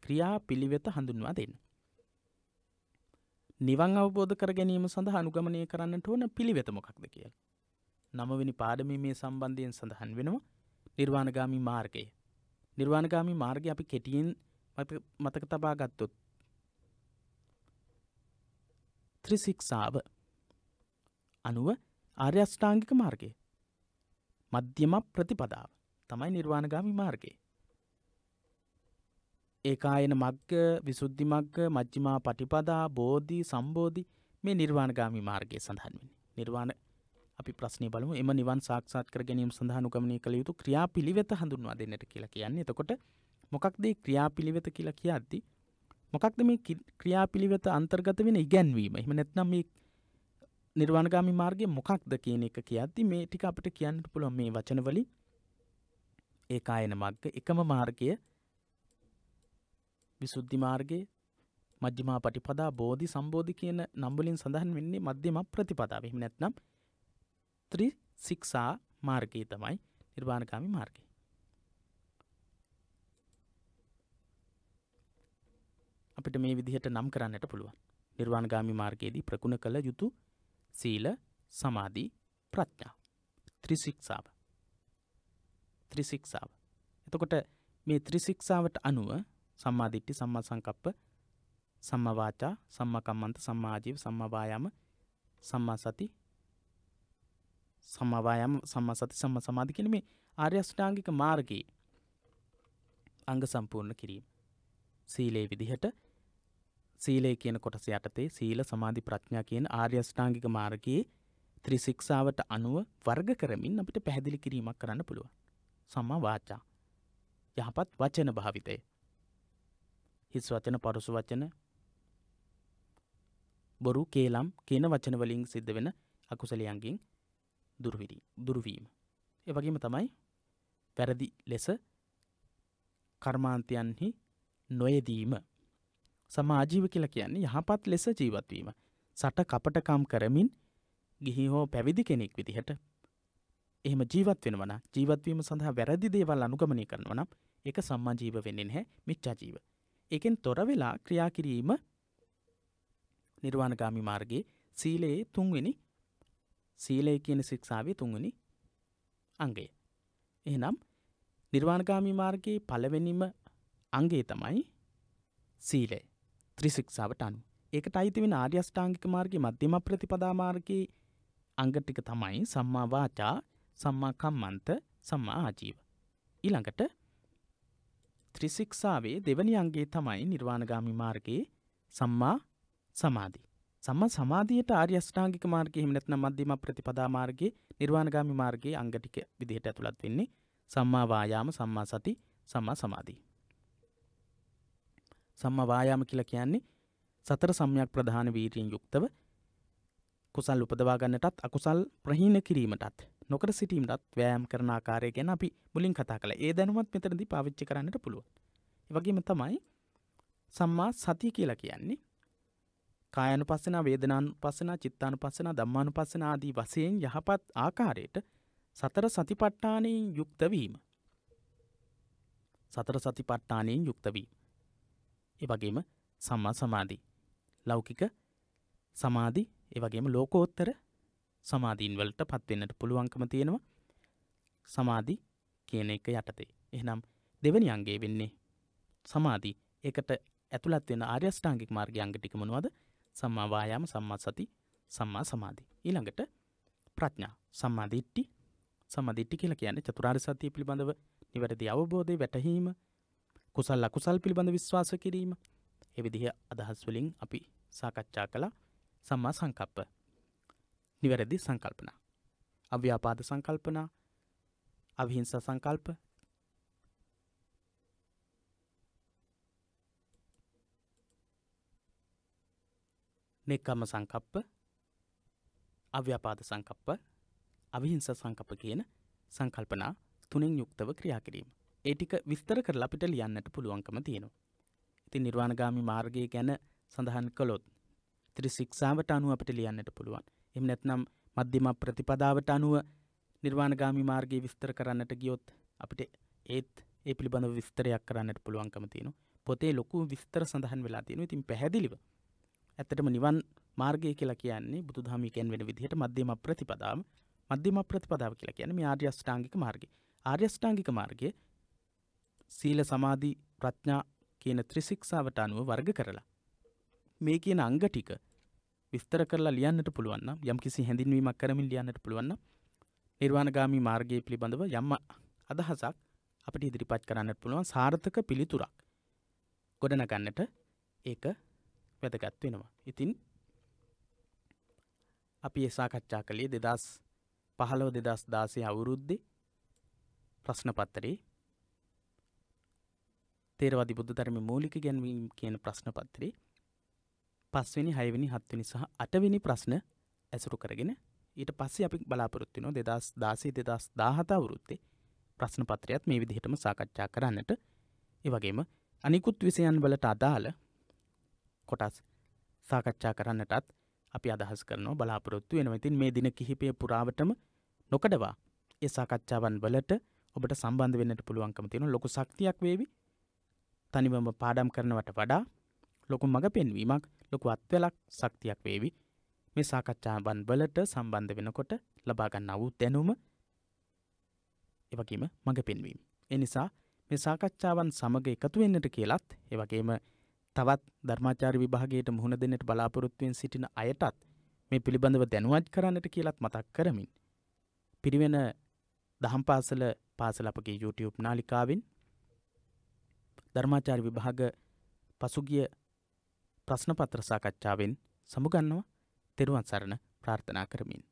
ක්‍රියා පිළිවෙත හඳුන්වා දෙන්න. නිවන් අවබෝධ කර ගැනීම සඳහා අනුගමනය කරන්නට ඕන පිළිවෙත මොකක්ද කියල. නමවෙනි පාඩමි මේ සම්බන්ධයෙන් සඳහන් වෙනවා නිර්වාණගාමි මාර්ගය. නිර්වාණගාමි මාර්ගය අපි කෙටියෙන් මතක තබා ගත්තොත්. ත්‍රිසික්ෂාව අනුව ආර්යෂ්ඨාංගික මාර්ගය මධ්‍යම ප්‍රතිපදාව තමයි නිර්වාණගාමි මාර්ගය. ඒකායන මග්ග විසුද්ධි මග්ග මජ්ජිමා පටිපදා බෝධි සම්බෝධි මේ නිර්වාණගාමි මාර්ගය සඳහන් වෙන්නේ. නිර්වාණ අපි ප්‍රශ්නය බලමු එම නිවන් සාක්ෂාත් කර ගැනීම සඳහා නුගමනය කළ යුතු ක්‍රියාපිළිවෙත හඳුන්වා දෙන්නට කියලා කියන්නේ. එතකොට මොකක්ද මේ ක්‍රියාපිළිවෙත කියලා කියද්දී මොකක්ද මේ ක්‍රියාපිළිවෙත අන්තර්ගත වෙන ඉගැන්වීම. එහෙම නැත්නම් මේ නිර්වාණගාමි මාර්ගය මොකක්ද කියන එක කියද්දි මේ ටික අපිට කියන්න පුළුවන් මේ වචනවලින් ඒ කායන මක්ග එකම මාර්ගය විසුද්ධි මාර්ගයේ මධ්‍යමා පටිපදා බෝධි සම්බෝධි කියන නම්බලින් සඳහන් වෙන්නේ මධ්‍යම ප්‍රතිපදාව. එහෙම නැත්නම් ත්‍රිසික්ෂා මාර්ගය තමයි නිර්වාණකාමි මාර්ගය. අපිට මේ විදිහට නම් කරන්නට පුළුවන්. නිර්වාණගාමි මාර්ගයේදී ප්‍රගුණ කළ යුතු සීල, සමාධි, ප්‍රඥා. ත්‍රිසික්ෂාව. ත්‍රිසික්ෂාව. එතකොට මේ ත්‍රිසික්ෂාවට අනුව සම්මාධිට්ටි සම්මා සංකප්ප සම්මවාචා සම්මකම්මන්ත සම්මාජීව සම්මවායම සම්මා සති සම්මවායම සම්මා සති සම්ම සමාධි කියන මේ ආර්යෂ්ඨාංගික මාර්ගයේ අංග සම්පූර්ණ කිරීම. සීලේ විදිහට සීලේ කියන කොටස යටතේ සීල සමාධි ප්‍රඥා කියන ආර්යෂ්ඨාංගික මාර්ගයේ ත්‍රිසික්ෂාවට අනුව වර්ග කරමින් අපිට පැහැදිලි කිරීමක් කරන්න පුළුවන්. සම්මා වාචා. යහපත් වචන භාවිතය. හිස් වචන පරුසු වචන බොරු කේලම් කියන වචනවලින් සිද්ධ වෙන අකුසලයන්ගින් දුරවීම. එවගේම තමයි පැරදි ලෙස කර්මාන්තයන්හි නොයදීම. සමාජීව කියල කියන්නේ යහපත් ලෙස ජීවත්වීම. සට කපටකම් කරමින් ගිහි හෝ පැවිදි කෙනෙක් විදිහට එහෙම ජීවත් වෙනවන ජීවත්වීම සඳහා වැරදි දේවල් අනුගමනය කරනවනම් එක සම්මාජීව වෙන්නෙන් හැ මිච්චාජීව. එකෙන් තොර වෙලා ක්‍රියාකිරීම නිර්වාණගාමි මාර්ගයේ සීලයේ තුන්වෙනි සීලය කියන ශික්ෂාවේ තුන්වෙනි අංගය. එහෙනම් නිර්වාණගාමි මාර්ගයේ පළවෙනිම අංගේ තමයි සීලය ත්‍රිසික්ෂාවට අනු. ඒකට අයිති වෙන ආර්යෂ්ඨාංගික මාර්ගයේ මධ්‍යම ප්‍රතිපදා මාර්ගයේ අංග ටික තමයි සම්මා වාචා සම්මාකම්මන්ත සම්මා ආජීව. ඉළඟට ත්‍රිසික්ෂාවේ දෙවනි අන්ගේ තමයි නිර්වාණගාමි මාර්ගයේ සම්මා සමාධී. සම්ම සමාධියයට ආර්යෂ්ඨාංගික මාර්ගයේ හිමනැත්න මධ්‍යම ප්‍රතිපදා මාර්ගයේ නිර්වාණගාමි මාර්ගයේ අංගටික විදිහට ඇතුළත් වෙන්නේ සම්මා වායාම සම්මා සති සම්මා සමාධී. සම්මා වායාම කියලා කියන්නේ සතර සම්‍යක් ප්‍රධාන වීරියෙන් යුක්තව කුසල් උපදවා ගන්නටත් අකුසල් ප්‍රහීන කිරීමටත් නොකර සිටීමටත් වෑම් කරන ආකාරය ගැන අපි මුලින් කතා කළ ඒ දැනුවත් මෙතරදි පාවිච්චි කරන්නට පුළුවන්. වගේම තමයි සම්මා සතිය කියලා කියන්නේ කායනු පස්සන වේදනාන් පසන චිත්තානු පසන දම්මානු පසන ආදී වසයෙන් යහපත් ආකාරයට සතර සතිපට්ඨානයෙන් යුක්තවීම. සතර සතිපට්ඨානයෙන් යුක්තවී. එවගේම සම්මා සමාධී. ලෞකික සමාධි එවගේම ලෝකෝත්තර සමාධීන් වලට පත්වෙන්නට පුළුවන්කම තියෙනවා සමාධි කියන එක යටතේ. එහනම් දෙවනි අන්ගේ වෙන්නේ සමාධී ඒකට ඇතුළත් වෙන ආර්යෂ්ඨාංගික මාර්ගය අංග ටික මොනවද? සම්මා වායාම, සම්මා සති, සම්මා සමාධි. ඊළඟට ප්‍රඥා, සම්මා දිට්ඨි. සම්මා දිට්ඨි කියලා කියන්නේ චතුරාර්ය සත්‍ය පිළිබඳව නිවැරදි අවබෝධය වැටහීම, කුසල් අකුසල් පිළිබඳ විශ්වාස කිරීම. ඒ විදිහ අදහස් වලින් අපි සාකච්ඡා කළා සම්මා සංකප්ප. නිවැරදි සංකල්පනා. අව්‍යාපාද සංකල්පනා අවිහිංස සංකල්ප නෙක්කම සංකප්ප අව්‍යාපාද සංකප්ප අවිහිංස සංකප්ප කියන සංකල්පනා තුනෙන් යුක්තව ක්‍රියා කිරීම. ඒ ටික විස්තර කරලා අපිට ලියන්නට පුළුවන්කම තියෙනවා. ඉතින් නිර්වාණගාමි මාර්ගය ගැන සඳහන් කළොත් ත්‍රිශික්ෂාවට අනුව අපිට ලියන්නට පුළුවන්. එහෙම නැත්නම් මධ්‍යම ප්‍රතිපදාවට අනුව නිර්වාණගාමි මාර්ගයේ විස්තර කරන්නට ගියොත් අපිට ඒත් ඒ පිළිබඳව විස්තරයක් කරන්නට පුළුවන්කම තියෙනවා. පොතේ ලොකු විස්තර සඳහන් වෙලා තියෙනවා. ඉතින් පැහැදිලිව ඇත්තටම නිවන් මාර්ගය කියලා කියන්නේ බුදුදහම ඉගැන්වෙන විදිහට මධ්‍යම ප්‍රතිපදාව. මධ්‍යම ප්‍රතිපදාව කියලා කියන්නේ මේ ආර්ය අෂ්ටාංගික මාර්ගය. ආර්ය අෂ්ටාංගික මාර්ගය සීල සමාධි ප්‍රඥා කියන ත්‍රිශික්ෂාවට අනුව වර්ග කරලා මේ කියන අංග ටික විස්තර කරලා ලියන්නට පුළුවන් යම් කිසි හැඳින්වීමක් කරමින් ලියන්නට පුළුවන් නිර්වාණගාමී මාර්ගයේ පිළිබඳව යම් අදහසක් අපිට ඉදිරිපත් කරන්නට පුළුවන් සාර්ථක පිළිතුරක් ගොඩනගන්නට ඒක වැදගත් වෙනවා. ඉතින් අපි ඒ සාකච්ඡා කළේ දෙදස් පහළව දෙදස් දාසය අවුරුද්දෙ ප්‍රශ්නපත්තරේ තේරවදි බුද්ධ ධර්ම මූලික ගැන්වීම් කියන ප්‍රශ්නපත්තරේ පස්වෙනි හයවෙනි හත්වනි සහ අටවෙනි ප්‍රශ්න ඇසුරු කරගෙන ඊට පස්සේ අපි බලාපොරොත්තින දෙදස් දාසේ දෙදස් දාහතාවුරුත්තේ ප්‍රශ්න පත්‍රයත් මේ විදිහටම සාකච්ඡා කරන්නට ඒවගේම අනිකුත් විසයන් වලට අදාළ කොටස් සාකච්ඡා කරන්නටත් අපි අදහස් කරනවා බලාපොරොත්තු වෙනවතින් මේ දින කිහිපය පුරාවටම නොකඩවා ඒ සාකච්ඡාවන් වලට ඔබට සම්බන්ධ වෙන්නට පුළුවන්කම තියෙන ලොකු ශක්තියක් වේවි තනිවම පාඩම් කරනවට වඩා ලොකු මඟ පෙන්වීමක් ලොකු අත්වලක් ශක්තියක් වේවි මේ සාකච්ඡාවන් වලට සම්බන්ධ වෙනකොට ලබාගන්නා වූ දැනුම එවගේම මඟ පෙන්වීම. එනිසා මේ සාකච්ඡාවන් සමඟ එකතු වෙන්නට කියලත් එවගේම තවත් ධර්මාචාර විභාගයට මුහුණ දෙන්නට බලාපොරොත්තුවෙන් සිටින අයටත් මේ පිළිබඳව දැනුවත් කරන්නට කියලත් මතක් කරමින්. පිරිවෙන දහම් පාසල පාසල අපගේ YouTube නාලිකාවෙන් ධර්මාචාර විභාග පසුගිය ප්‍රශ්නපත්‍ර සාකච්ඡාවෙන් සමුගන්නවා තෙරුවන් සරණ ප්‍රාර්ථනා කරමින්.